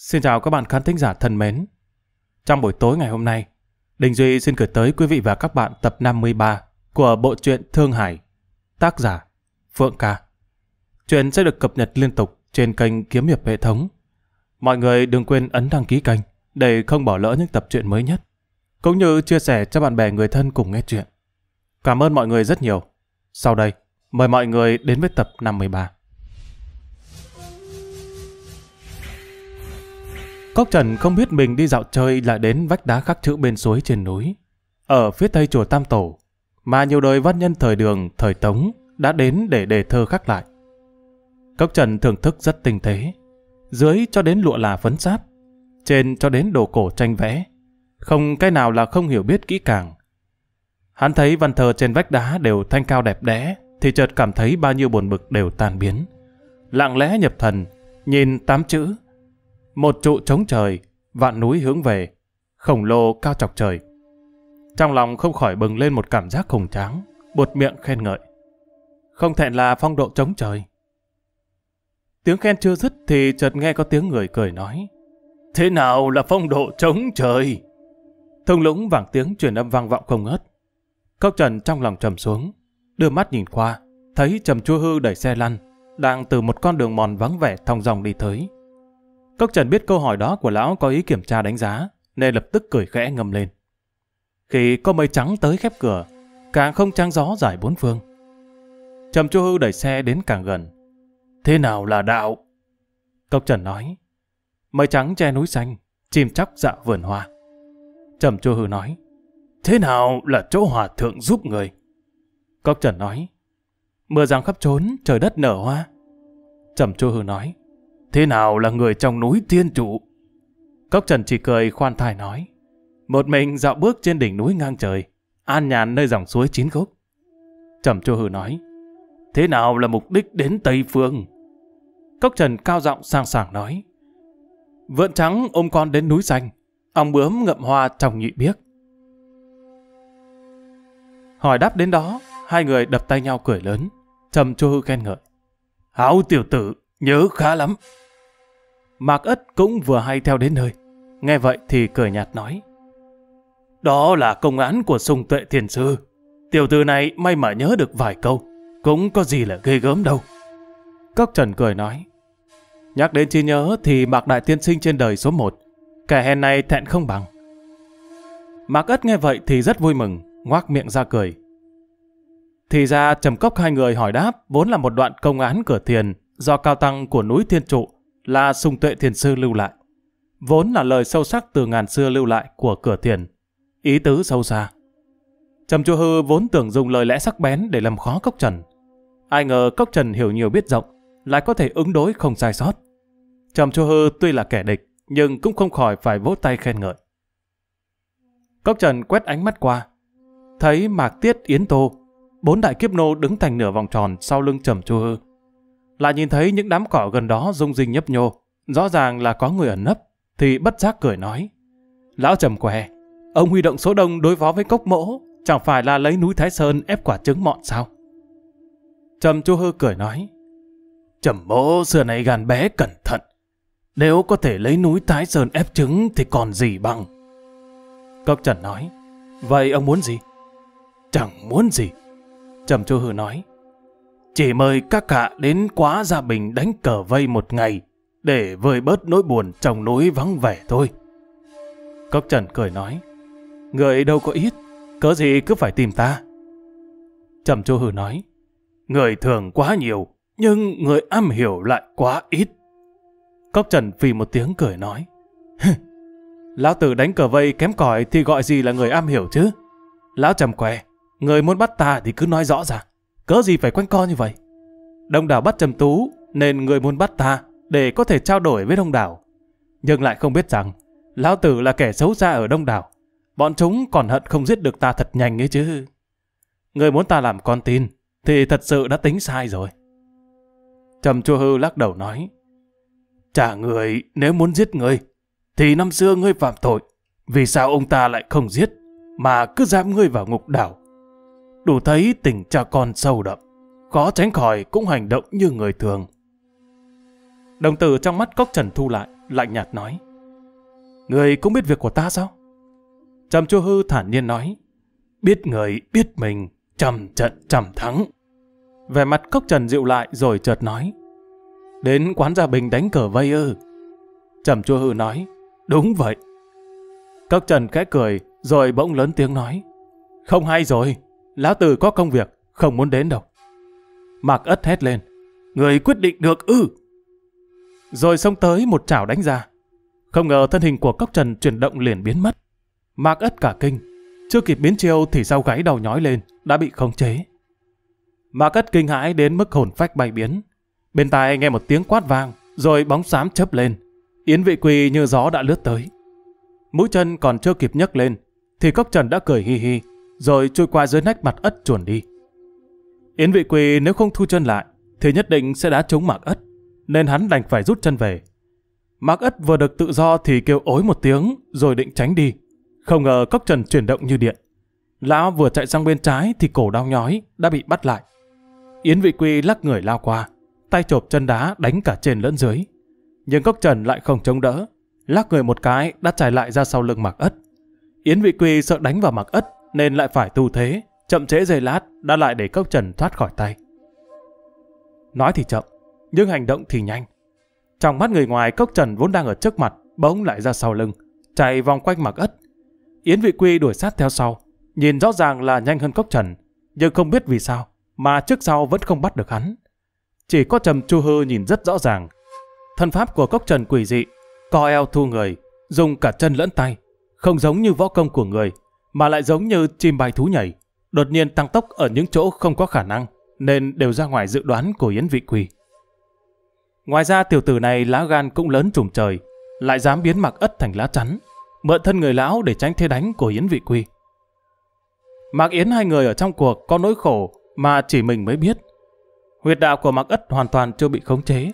Xin chào các bạn khán thính giả thân mến. Trong buổi tối ngày hôm nay, Đình Duy xin gửi tới quý vị và các bạn tập 53 của bộ truyện Thương Hải, tác giả Phượng Ca. Chuyện sẽ được cập nhật liên tục trên kênh Kiếm Hiệp Hệ Thống. Mọi người đừng quên ấn đăng ký kênh để không bỏ lỡ những tập truyện mới nhất, cũng như chia sẻ cho bạn bè người thân cùng nghe truyện. Cảm ơn mọi người rất nhiều. Sau đây, mời mọi người đến với tập 53. Cốc Trần không biết mình đi dạo chơi lại đến vách đá khắc chữ bên suối trên núi, ở phía tây chùa Tam Tổ, mà nhiều đời văn nhân thời đường, thời Tống đã đến để đề thơ khắc lại. Cốc Trần thưởng thức rất tinh tế, dưới cho đến lụa là phấn sáp, trên cho đến đồ cổ tranh vẽ, không cái nào là không hiểu biết kỹ càng. Hắn thấy văn thơ trên vách đá đều thanh cao đẹp đẽ, thì chợt cảm thấy bao nhiêu buồn bực đều tan biến. Lặng lẽ nhập thần, nhìn tám chữ một trụ trống trời, vạn núi hướng về, khổng lồ cao chọc trời. Trong lòng không khỏi bừng lên một cảm giác khủng tráng, buột miệng khen ngợi. Không thẹn là phong độ trống trời. Tiếng khen chưa dứt thì chợt nghe có tiếng người cười nói. Thế nào là phong độ trống trời? Thung lũng vàng tiếng truyền âm vang vọng không ngớt. Cốc trần trong lòng trầm xuống, đưa mắt nhìn qua, thấy trầm chua hư đẩy xe lăn, đang từ một con đường mòn vắng vẻ thong dòng đi tới. Cốc Trần biết câu hỏi đó của lão có ý kiểm tra đánh giá, nên lập tức cười khẽ ngầm lên. Khi có mây trắng tới khép cửa, càng không trăng gió giải bốn phương. Trầm Chu Hư đẩy xe đến càng gần. Thế nào là đạo? Cốc Trần nói. Mây trắng che núi xanh, chim chóc dạ vườn hoa. Trầm Chu Hư nói. Thế nào là chỗ hòa thượng giúp người? Cốc Trần nói. Mưa giang khắp trốn, trời đất nở hoa. Trầm Chu Hư nói. Thế nào là người trong núi thiên trụ? Cốc Trần chỉ cười khoan thai nói. Một mình dạo bước trên đỉnh núi ngang trời, an nhàn nơi dòng suối chín khúc. Trầm Chua Hử nói. Thế nào là mục đích đến Tây Phương? Cốc Trần cao giọng sang sảng nói. Vượn trắng ôm con đến núi xanh, ong bướm ngậm hoa trong nhị biếc. Hỏi đáp đến đó, hai người đập tay nhau cười lớn. Trầm Chua Hư khen ngợi. Hảo tiểu tử, Nhớ khá lắm. Mạc Ất cũng vừa hay theo đến nơi. Nghe vậy thì cười nhạt nói. Đó là công án của sùng tuệ thiền sư. Tiểu tử này may mà nhớ được vài câu. Cũng có gì là ghê gớm đâu. Cốc Trần cười nói. Nhắc đến trí nhớ thì Mạc Đại Tiên Sinh trên đời số 1. Kẻ hèn này thẹn không bằng. Mạc Ất nghe vậy thì rất vui mừng, ngoác miệng ra cười. Thì ra trầm cốc hai người hỏi đáp vốn là một đoạn công án cửa thiền do cao tăng của núi Thiên Trụ là Sùng Tuệ Thiền Sư lưu lại. Vốn là lời sâu sắc từ ngàn xưa lưu lại của cửa thiền, ý tứ sâu xa. Trầm Chu Hư vốn tưởng dùng lời lẽ sắc bén để làm khó Cốc Trần. Ai ngờ Cốc Trần hiểu nhiều biết rộng, lại có thể ứng đối không sai sót. Trầm Chu Hư tuy là kẻ địch, nhưng cũng không khỏi phải vỗ tay khen ngợi. Cốc Trần quét ánh mắt qua, thấy Mạc Tiết Yến Tô, bốn đại kiếp nô đứng thành nửa vòng tròn sau lưng Trầm Chu Hư lại nhìn thấy những đám cỏ gần đó rung rinh nhấp nhô, rõ ràng là có người ẩn nấp, thì bất giác cười nói. Lão trầm què, ông huy động số đông đối phó với cốc mỗ, chẳng phải là lấy núi Thái Sơn ép quả trứng mọn sao? Trầm chu hư cười nói, trầm mỗ xưa này gàn bé cẩn thận, nếu có thể lấy núi Thái Sơn ép trứng thì còn gì bằng. Cốc trần nói, vậy ông muốn gì? Chẳng muốn gì. Trầm chu hư nói, chỉ mời các hạ đến quá Gia Bình đánh cờ vây một ngày để vơi bớt nỗi buồn trong núi vắng vẻ thôi. Cốc Trần cười nói, người đâu có ít, cớ gì cứ phải tìm ta. Trầm Châu Hử nói, người thường quá nhiều, nhưng người am hiểu lại quá ít. Cốc Trần phì một tiếng cười nói, Lão tử đánh cờ vây kém cỏi thì gọi gì là người am hiểu chứ? Lão trầm què, người muốn bắt ta thì cứ nói rõ ràng. Cớ gì phải quanh co như vậy? Đông đảo bắt Trầm Tú nên người muốn bắt ta để có thể trao đổi với đông đảo. Nhưng lại không biết rằng Lão Tử là kẻ xấu xa ở đông đảo. Bọn chúng còn hận không giết được ta thật nhanh ấy chứ. Người muốn ta làm con tin thì thật sự đã tính sai rồi. Trầm Chua Hư lắc đầu nói Trả người nếu muốn giết người thì năm xưa ngươi phạm tội. Vì sao ông ta lại không giết mà cứ giam ngươi vào ngục đảo đủ thấy tình cha con sâu đậm, khó tránh khỏi cũng hành động như người thường. Đồng tử trong mắt cốc trần thu lại, lạnh nhạt nói. Người cũng biết việc của ta sao? Trầm chua hư thản nhiên nói. Biết người, biết mình, trầm trận trầm thắng. Về mặt cốc trần dịu lại rồi chợt nói. Đến quán gia bình đánh cờ vây ư. Trầm chua hư nói. Đúng vậy. Cốc trần khẽ cười, rồi bỗng lớn tiếng nói. Không hay rồi, Lão tử có công việc, không muốn đến đâu. Mạc ất hét lên. Người quyết định được ư. Rồi xông tới một chảo đánh ra. Không ngờ thân hình của cốc trần chuyển động liền biến mất. Mạc ất cả kinh. Chưa kịp biến chiêu thì sau gáy đầu nhói lên, đã bị khống chế. Mạc ất kinh hãi đến mức hồn phách bay biến. Bên tai nghe một tiếng quát vang, rồi bóng xám chớp lên. Yến vị quỳ như gió đã lướt tới. Mũi chân còn chưa kịp nhấc lên, thì cốc trần đã cười hi hi, rồi trôi qua dưới nách mặt ất chuồn đi. Yến Vị Quỳ nếu không thu chân lại, thì nhất định sẽ đá trúng Mạc Ất, nên hắn đành phải rút chân về. Mạc Ất vừa được tự do thì kêu ối một tiếng, rồi định tránh đi. Không ngờ cốc trần chuyển động như điện. Lão vừa chạy sang bên trái thì cổ đau nhói, đã bị bắt lại. Yến Vị Quy lắc người lao qua, tay chộp chân đá đánh cả trên lẫn dưới. Nhưng cốc trần lại không chống đỡ, lắc người một cái đã chạy lại ra sau lưng Mạc Ất. Yến Vị Quy sợ đánh vào Mạc Ất nên lại phải tu thế, chậm trễ giây lát đã lại để cốc trần thoát khỏi tay. Nói thì chậm, nhưng hành động thì nhanh. Trong mắt người ngoài cốc trần vốn đang ở trước mặt, bỗng lại ra sau lưng, chạy vòng quanh mặc ất. Yến Vị Quy đuổi sát theo sau, nhìn rõ ràng là nhanh hơn cốc trần, nhưng không biết vì sao mà trước sau vẫn không bắt được hắn. Chỉ có Trầm Chu Hư nhìn rất rõ ràng. Thân pháp của cốc trần quỷ dị, co eo thu người, dùng cả chân lẫn tay, không giống như võ công của người mà lại giống như chim bay thú nhảy, đột nhiên tăng tốc ở những chỗ không có khả năng, nên đều ra ngoài dự đoán của Yến Vị Quỳ. Ngoài ra tiểu tử này lá gan cũng lớn trùng trời, lại dám biến mặc ất thành lá chắn, mượn thân người lão để tránh thế đánh của Yến Vị Quỳ. Mạc Yến hai người ở trong cuộc có nỗi khổ mà chỉ mình mới biết. Huyệt đạo của Mạc Ất hoàn toàn chưa bị khống chế.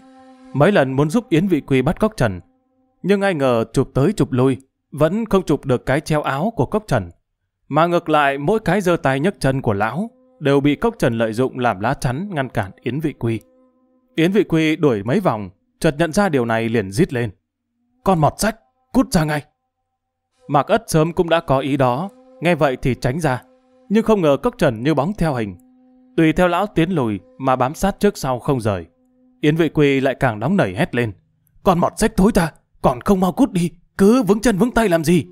Mấy lần muốn giúp Yến Vị Quỳ bắt cóc Trần, nhưng ai ngờ chụp tới chụp lui, vẫn không chụp được cái treo áo của cốc Trần. Mà ngược lại, mỗi cái giơ tay nhấc chân của lão đều bị Cốc Trần lợi dụng làm lá chắn ngăn cản Yến Vị Quy. Yến Vị Quy đuổi mấy vòng, chợt nhận ra điều này liền rít lên. Con mọt sách, cút ra ngay. Mạc Ất sớm cũng đã có ý đó, nghe vậy thì tránh ra. Nhưng không ngờ Cốc Trần như bóng theo hình. Tùy theo lão tiến lùi mà bám sát trước sau không rời. Yến Vị Quy lại càng nóng nảy hét lên. Con mọt sách thối ta, còn không mau cút đi, cứ vững chân vững tay làm gì.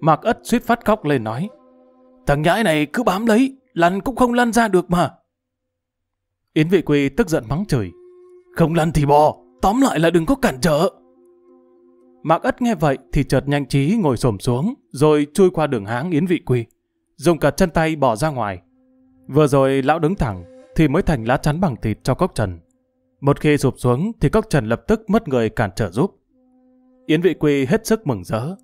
Mạc Ất suýt phát khóc lên nói. Thằng nhãi này cứ bám lấy, lăn cũng không lăn ra được mà. Yến Vị Quy tức giận mắng trời: Không lăn thì bò, tóm lại là đừng có cản trở. Mạc Ất nghe vậy thì chợt nhanh trí ngồi xổm xuống, rồi chui qua đường háng Yến Vị Quy. Dùng cả chân tay bỏ ra ngoài. Vừa rồi lão đứng thẳng, thì mới thành lá chắn bằng thịt cho cốc trần. Một khi sụp xuống thì cốc trần lập tức mất người cản trở giúp. Yến Vị Quy hết sức mừng rỡ,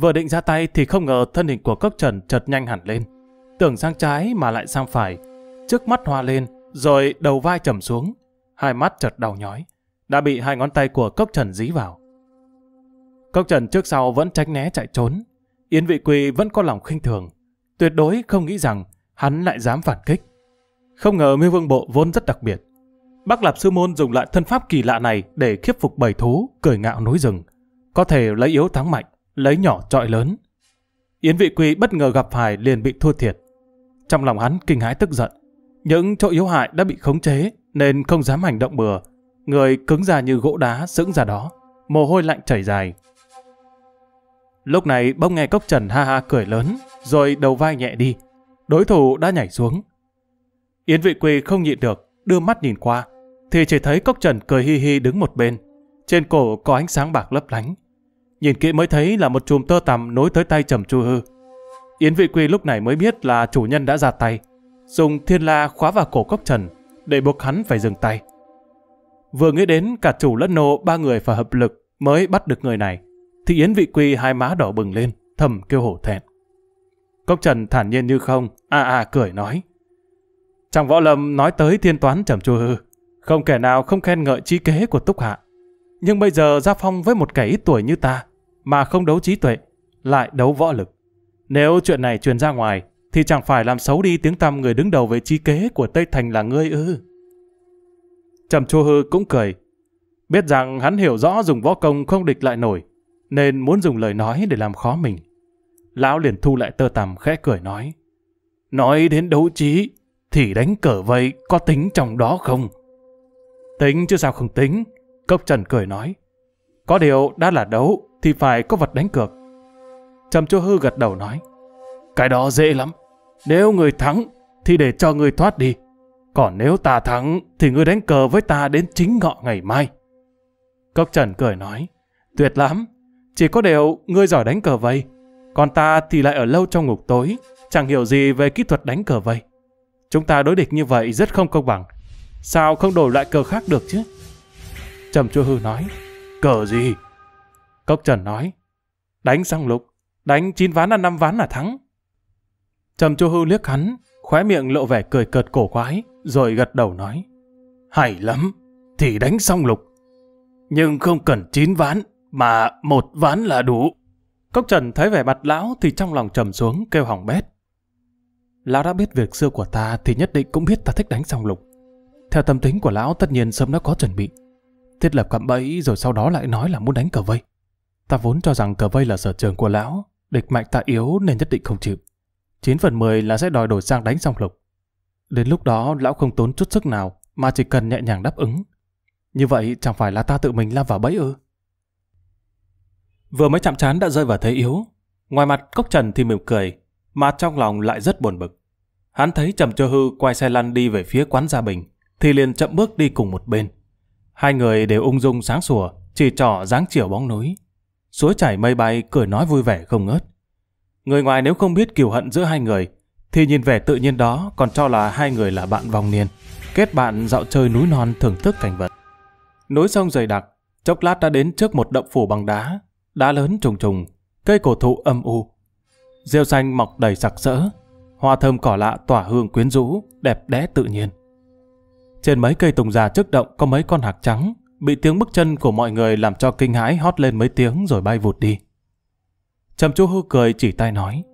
Vừa định ra tay thì không ngờ thân hình của cốc trần chợt nhanh hẳn lên. Tưởng sang trái mà lại sang phải. Trước mắt hoa lên, rồi đầu vai trầm xuống. Hai mắt chợt đau nhói. Đã bị hai ngón tay của cốc trần dí vào. Cốc trần trước sau vẫn tránh né chạy trốn. Yến vị quỳ vẫn có lòng khinh thường. Tuyệt đối không nghĩ rằng hắn lại dám phản kích. Không ngờ miêu vương bộ vốn rất đặc biệt. Bác Lạp Sư Môn dùng lại thân pháp kỳ lạ này để khiếp phục bầy thú, cười ngạo núi rừng. Có thể lấy yếu thắng mạnh lấy nhỏ trọi lớn. Yến Vị Quy bất ngờ gặp phải liền bị thua thiệt. Trong lòng hắn kinh hãi tức giận. Những chỗ yếu hại đã bị khống chế nên không dám hành động bừa. Người cứng già như gỗ đá sững ra đó. Mồ hôi lạnh chảy dài. Lúc này bỗng nghe cốc trần ha ha cười lớn rồi đầu vai nhẹ đi. Đối thủ đã nhảy xuống. Yến Vị Quy không nhịn được đưa mắt nhìn qua thì chỉ thấy cốc trần cười hi hi đứng một bên. Trên cổ có ánh sáng bạc lấp lánh. Nhìn kỹ mới thấy là một chùm tơ tằm nối tới tay Trầm Chu Hư. Yến Vị Quy lúc này mới biết là chủ nhân đã ra tay, dùng thiên la khóa vào cổ cốc trần để buộc hắn phải dừng tay. Vừa nghĩ đến cả chủ lẫn nô ba người phải hợp lực mới bắt được người này, thì Yến Vị Quy hai má đỏ bừng lên, thầm kêu hổ thẹn. Cốc Trần thản nhiên như không, a a cười nói. Trong võ lâm nói tới thiên toán trầm chu hư, không kẻ nào không khen ngợi trí kế của Túc Hạ. Nhưng bây giờ gia phong với một kẻ ít tuổi như ta, mà không đấu trí tuệ, lại đấu võ lực. Nếu chuyện này truyền ra ngoài, thì chẳng phải làm xấu đi tiếng tăm người đứng đầu về chi kế của Tây Thành là ngươi ư. Trầm Chu Hư cũng cười. Biết rằng hắn hiểu rõ dùng võ công không địch lại nổi, nên muốn dùng lời nói để làm khó mình. Lão liền thu lại tơ tằm khẽ cười nói. Nói đến đấu trí, thì đánh cờ vây có tính trong đó không? Tính chứ sao không tính, Cốc Trần cười nói. Có điều đã là đấu, thì phải có vật đánh cược. Trầm Chu Hư gật đầu nói, cái đó dễ lắm. Nếu người thắng thì để cho người thoát đi. Còn nếu ta thắng thì người đánh cờ với ta đến chính ngọ ngày mai. Cốc Trần cười nói, tuyệt lắm. Chỉ có điều người giỏi đánh cờ vây. Còn ta thì lại ở lâu trong ngục tối, chẳng hiểu gì về kỹ thuật đánh cờ vây. Chúng ta đối địch như vậy rất không công bằng. Sao không đổi lại cờ khác được chứ? Trầm Chu Hư nói, cờ gì? Cốc Trần nói, đánh xong lục, đánh 9 ván là 5 ván là thắng. Trầm Chu Hư liếc hắn, khóe miệng lộ vẻ cười cợt cổ quái, rồi gật đầu nói, hay lắm, thì đánh xong lục. Nhưng không cần 9 ván, mà một ván là đủ. Cốc Trần thấy vẻ mặt lão thì trong lòng trầm xuống kêu hỏng bét. Lão đã biết việc xưa của ta thì nhất định cũng biết ta thích đánh xong lục. Theo tâm tính của lão tất nhiên sớm đã có chuẩn bị. Thiết lập cạm bẫy rồi sau đó lại nói là muốn đánh cờ vây. Ta vốn cho rằng cờ vây là sở trường của lão, địch mạnh ta yếu nên nhất định không chịu. 9 phần 10 là sẽ đòi đổi sang đánh song lục. Đến lúc đó lão không tốn chút sức nào mà chỉ cần nhẹ nhàng đáp ứng. Như vậy chẳng phải là ta tự mình lao vào bẫy ư? Vừa mới chạm chán đã rơi vào thế yếu. Ngoài mặt cốc trần thì mỉm cười, mà trong lòng lại rất buồn bực. Hắn thấy Trầm Chơ Hư quay xe lăn đi về phía quán Gia Bình, thì liền chậm bước đi cùng một bên. Hai người đều ung dung sáng sủa, chỉ trỏ dáng chiều bóng núi suối chảy mây bay cười nói vui vẻ không ngớt. Người ngoài nếu không biết kiều hận giữa hai người, thì nhìn vẻ tự nhiên đó còn cho là hai người là bạn vòng niên, kết bạn dạo chơi núi non thưởng thức cảnh vật. Núi sông dày đặc, chốc lát đã đến trước một động phủ bằng đá, đá lớn trùng trùng, cây cổ thụ âm u. Rêu xanh mọc đầy sặc sỡ, hoa thơm cỏ lạ tỏa hương quyến rũ, đẹp đẽ tự nhiên. Trên mấy cây tùng già trước động có mấy con hạc trắng, bị tiếng bước chân của mọi người làm cho kinh hãi hót lên mấy tiếng rồi bay vụt đi. Trầm chú hư cười chỉ tay nói.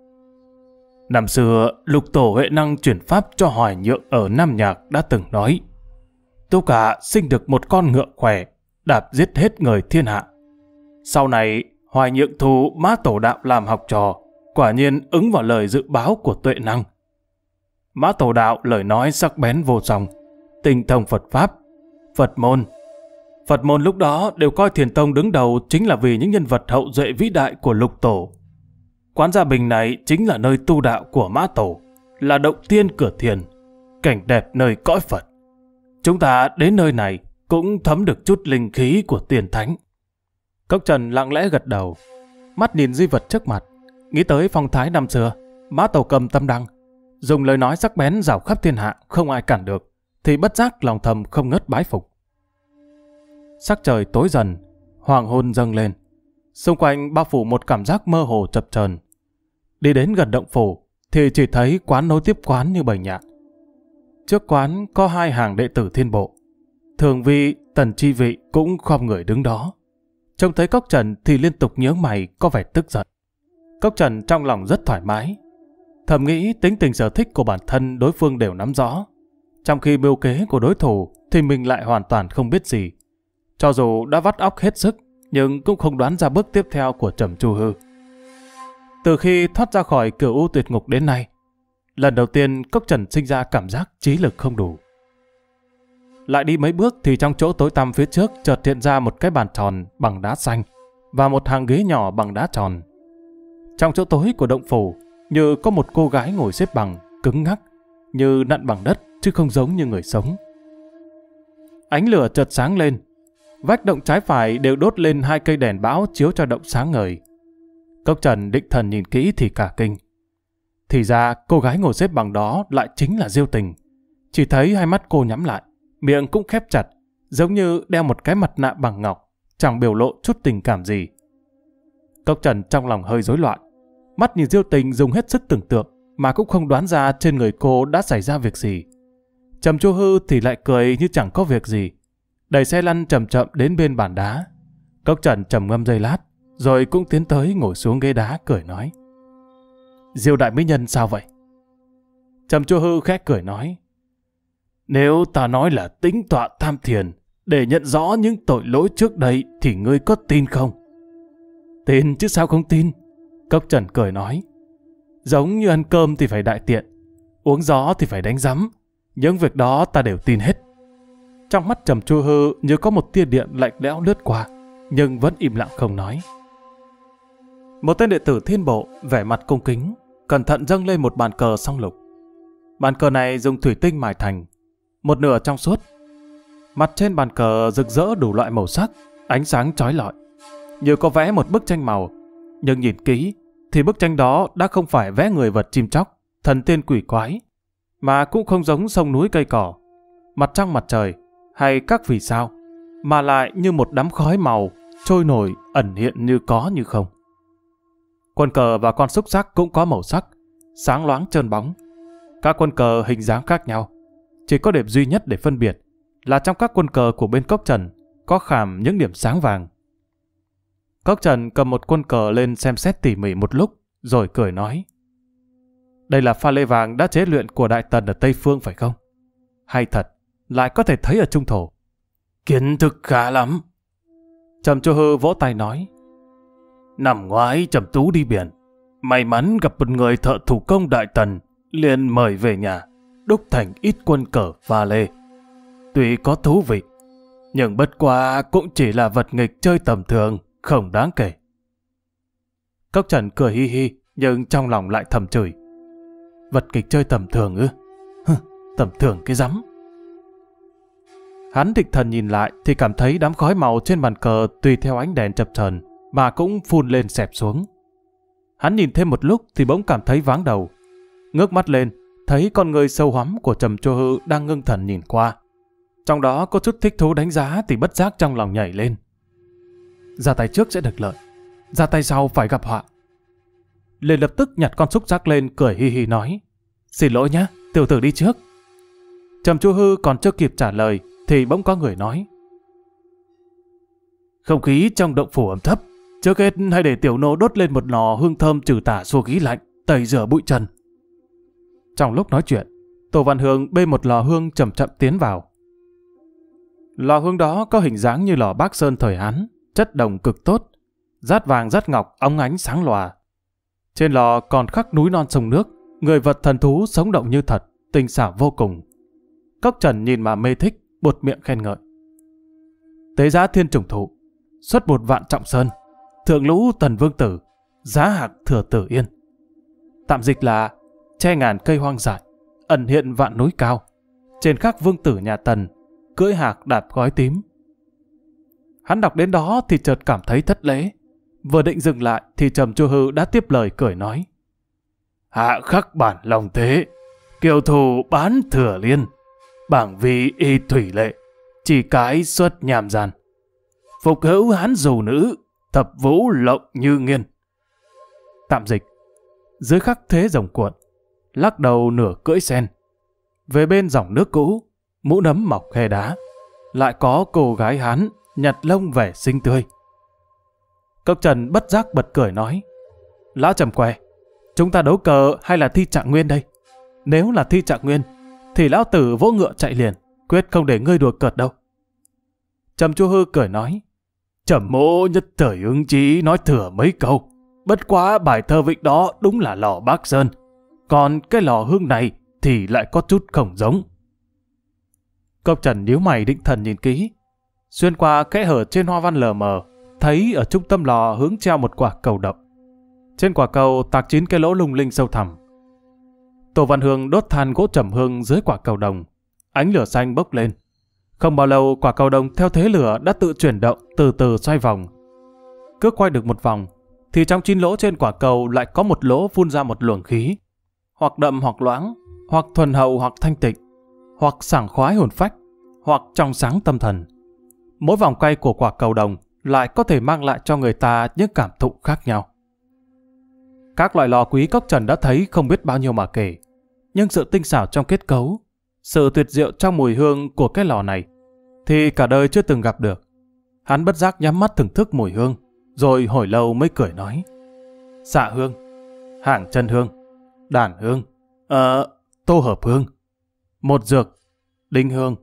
Năm xưa, lục tổ huệ năng chuyển pháp cho hỏi nhượng ở Nam Nhạc đã từng nói. Tô cả sinh được một con ngựa khỏe, đạp giết hết người thiên hạ. Sau này, hoài nhượng thu má tổ đạo làm học trò, quả nhiên ứng vào lời dự báo của tuệ năng. Mã tổ đạo lời nói sắc bén vô song, tình thông Phật Pháp, Phật môn, Phật môn lúc đó đều coi thiền tông đứng đầu chính là vì những nhân vật hậu duệ vĩ đại của lục tổ. Quán gia bình này chính là nơi tu đạo của mã tổ, là động tiên cửa thiền, cảnh đẹp nơi cõi Phật. Chúng ta đến nơi này cũng thấm được chút linh khí của tiền thánh. Cốc Trần lặng lẽ gật đầu, mắt nhìn di vật trước mặt, nghĩ tới phong thái năm xưa, mã tổ cầm tâm đăng, dùng lời nói sắc bén rào khắp thiên hạ không ai cản được, thì bất giác lòng thầm không ngất bái phục. Sắc trời tối dần, hoàng hôn dâng lên. Xung quanh bao phủ một cảm giác mơ hồ chập chờn. Đi đến gần động phủ thì chỉ thấy quán nối tiếp quán như bầy nhạn. Trước quán có hai hàng đệ tử thiên bộ. Thường vi, tần chi vị cũng không người đứng đó. Trông thấy Cốc Trần thì liên tục nhớ mày có vẻ tức giận. Cốc Trần trong lòng rất thoải mái. Thầm nghĩ tính tình sở thích của bản thân đối phương đều nắm rõ. Trong khi mưu kế của đối thủ thì mình lại hoàn toàn không biết gì. Cho dù đã vắt óc hết sức, nhưng cũng không đoán ra bước tiếp theo của Trầm Chu Hư. Từ khi thoát ra khỏi cửa u tuyệt ngục đến nay, lần đầu tiên Cốc Trần sinh ra cảm giác trí lực không đủ. Lại đi mấy bước thì trong chỗ tối tăm phía trước chợt hiện ra một cái bàn tròn bằng đá xanh và một hàng ghế nhỏ bằng đá tròn. Trong chỗ tối của động phủ, như có một cô gái ngồi xếp bằng, cứng ngắc, như nặn bằng đất chứ không giống như người sống. Ánh lửa chợt sáng lên, Vách động trái phải đều đốt lên hai cây đèn bão chiếu cho động sáng ngời. Cốc Trần định thần nhìn kỹ thì cả kinh. Thì ra cô gái ngồi xếp bằng đó lại chính là Diêu Tình. Chỉ thấy hai mắt cô nhắm lại, miệng cũng khép chặt, giống như đeo một cái mặt nạ bằng ngọc, chẳng biểu lộ chút tình cảm gì. Cốc Trần trong lòng hơi rối loạn, mắt nhìn Diêu Tình dùng hết sức tưởng tượng mà cũng không đoán ra trên người cô đã xảy ra việc gì. Trầm Chu Hư thì lại cười như chẳng có việc gì, đẩy xe lăn chậm chậm đến bên bàn đá. Cốc Trần trầm ngâm giây lát, rồi cũng tiến tới ngồi xuống ghế đá cười nói. Diêu đại mỹ nhân sao vậy? Trầm chu hư khét cười nói. Nếu ta nói là tính tọa tham thiền để nhận rõ những tội lỗi trước đây thì ngươi có tin không? Tin chứ sao không tin? Cốc Trần cười nói. Giống như ăn cơm thì phải đại tiện, uống gió thì phải đánh rắm. Những việc đó ta đều tin hết. Trong mắt trầm chua hư như có một tia điện lạnh lẽo lướt qua, nhưng vẫn im lặng không nói. Một tên đệ tử thiên bộ, vẻ mặt cung kính, cẩn thận dâng lên một bàn cờ song lục. Bàn cờ này dùng thủy tinh mài thành, một nửa trong suốt. Mặt trên bàn cờ rực rỡ đủ loại màu sắc, ánh sáng trói lọi. Như có vẽ một bức tranh màu, nhưng nhìn kỹ thì bức tranh đó đã không phải vẽ người vật chim chóc, thần tiên quỷ quái, mà cũng không giống sông núi cây cỏ, mặt trăng mặt trời hay các vì sao, mà lại như một đám khói màu trôi nổi ẩn hiện như có như không. Quân cờ và con xúc sắc cũng có màu sắc, sáng loáng trơn bóng. Các quân cờ hình dáng khác nhau. Chỉ có điểm duy nhất để phân biệt là trong các quân cờ của bên Cốc Trần có khảm những điểm sáng vàng. Cốc Trần cầm một quân cờ lên xem xét tỉ mỉ một lúc, rồi cười nói. Đây là pha lê vàng đã chế luyện của đại tần ở Tây Phương phải không? Hay thật, lại có thể thấy ở trung thổ. Kiến thức khá lắm. Trầm Châu hơ vỗ tay nói. Năm ngoái Trầm Tú đi biển. May mắn gặp một người thợ thủ công đại tần, liền mời về nhà, đúc thành ít quân cờ pha lê. Tuy có thú vị, nhưng bất qua cũng chỉ là vật nghịch chơi tầm thường, không đáng kể. Cốc Trần cười hi hi, nhưng trong lòng lại thầm chửi. Vật kịch chơi tầm thường ư? Hừ, tầm thường cái rắm. Hắn thịch thần nhìn lại thì cảm thấy đám khói màu trên bàn cờ tùy theo ánh đèn chập chờn mà cũng phun lên xẹp xuống. Hắn nhìn thêm một lúc thì bỗng cảm thấy váng đầu. Ngước mắt lên, thấy con người sâu hóm của Trầm Chô Hư đang ngưng thần nhìn qua. Trong đó có chút thích thú đánh giá thì bất giác trong lòng nhảy lên. Ra tay trước sẽ được lợi, ra tay sau phải gặp họa. Lê lập tức nhặt con xúc giác lên cười hi hi nói Xin lỗi nhá, tiểu tử đi trước. Trầm Chu Hư còn chưa kịp trả lời thì bỗng có người nói. Không khí trong động phủ ẩm thấp, trước hết hãy để tiểu nô đốt lên một lò hương thơm trừ tả xua khí lạnh, tẩy rửa bụi trần. Trong lúc nói chuyện, Tổ Văn Hương bê một lò hương chậm chậm tiến vào. Lò hương đó có hình dáng như lò bác sơn thời Hán, chất đồng cực tốt, rát vàng rát ngọc óng ánh sáng lòa. Trên lò còn khắc núi non sông nước, người vật thần thú sống động như thật, tinh xảo vô cùng. Cốc Trần nhìn mà mê thích, bột miệng khen ngợi. Tế giá thiên trùng thủ, xuất một vạn trọng sơn, thượng lũ tần vương tử, giá hạc thừa tử yên. Tạm dịch là che ngàn cây hoang dại, ẩn hiện vạn núi cao. Trên khắc vương tử nhà tần, cưỡi hạc đạp gói tím. Hắn đọc đến đó thì chợt cảm thấy thất lễ. Vừa định dừng lại thì trầm chu hư đã tiếp lời cười nói. Hạ khắc bản lòng thế, kiều thù bán thừa liên bảng vi y thủy lệ, chỉ cái xuất nhàm gian. Phục hữu hán dù nữ, thập vũ lộng như nghiên. Tạm dịch, dưới khắc thế dòng cuộn, lắc đầu nửa cưỡi sen. Về bên dòng nước cũ, mũ nấm mọc khe đá, lại có cô gái hán nhặt lông vẻ xinh tươi. Cốc Trần bất giác bật cười nói, Lão Trầm Què, chúng ta đấu cờ hay là thi trạng nguyên đây? Nếu là thi trạng nguyên, thì lão tử vỗ ngựa chạy liền, quyết không để ngươi đùa cợt đâu. Trầm Chu Hư cười nói, Trầm mộ nhất thời ứng chí nói thừa mấy câu, bất quá bài thơ vịnh đó đúng là lò bác sơn, còn cái lò hương này thì lại có chút không giống. Cốc Trần nhíu mày định thần nhìn kỹ, xuyên qua kẽ hở trên hoa văn lờ mờ, thấy ở trung tâm lò hướng treo một quả cầu động. Trên quả cầu tạc chín cái lỗ lung linh sâu thẳm, Tổ Văn Hương đốt than gỗ trầm hương dưới quả cầu đồng. Ánh lửa xanh bốc lên. Không bao lâu quả cầu đồng theo thế lửa đã tự chuyển động từ từ xoay vòng. Cứ quay được một vòng thì trong chín lỗ trên quả cầu lại có một lỗ phun ra một luồng khí. Hoặc đậm hoặc loãng, hoặc thuần hậu hoặc thanh tịnh, hoặc sảng khoái hồn phách, hoặc trong sáng tâm thần. Mỗi vòng quay của quả cầu đồng lại có thể mang lại cho người ta những cảm thụ khác nhau. Các loại lò quý cốc trần đã thấy không biết bao nhiêu mà kể nhưng sự tinh xảo trong kết cấu, sự tuyệt diệu trong mùi hương của cái lò này thì cả đời chưa từng gặp được. Hắn bất giác nhắm mắt thưởng thức mùi hương, rồi hồi lâu mới cười nói. Xạ dạ hương, hạng chân hương, đàn hương, ờ, tô hợp hương, một dược, đinh hương.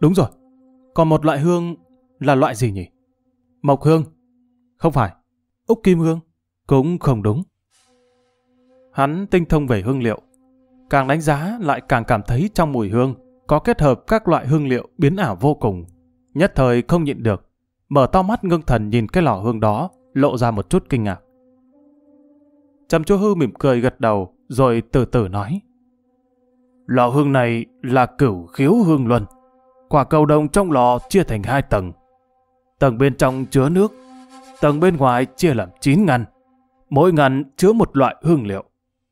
Đúng rồi, còn một loại hương là loại gì nhỉ? Mộc hương? Không phải. Úc kim hương? Cũng không đúng. Hắn tinh thông về hương liệu, càng đánh giá lại càng cảm thấy trong mùi hương có kết hợp các loại hương liệu biến ảo vô cùng. Nhất thời không nhịn được, mở to mắt ngưng thần nhìn cái lò hương đó, lộ ra một chút kinh ngạc. Trầm chúa hư mỉm cười gật đầu, rồi từ từ nói. Lò hương này là cửu khiếu hương luân. Quả cầu đồng trong lò chia thành hai tầng. Tầng bên trong chứa nước, tầng bên ngoài chia làm chín ngăn. Mỗi ngăn chứa một loại hương liệu,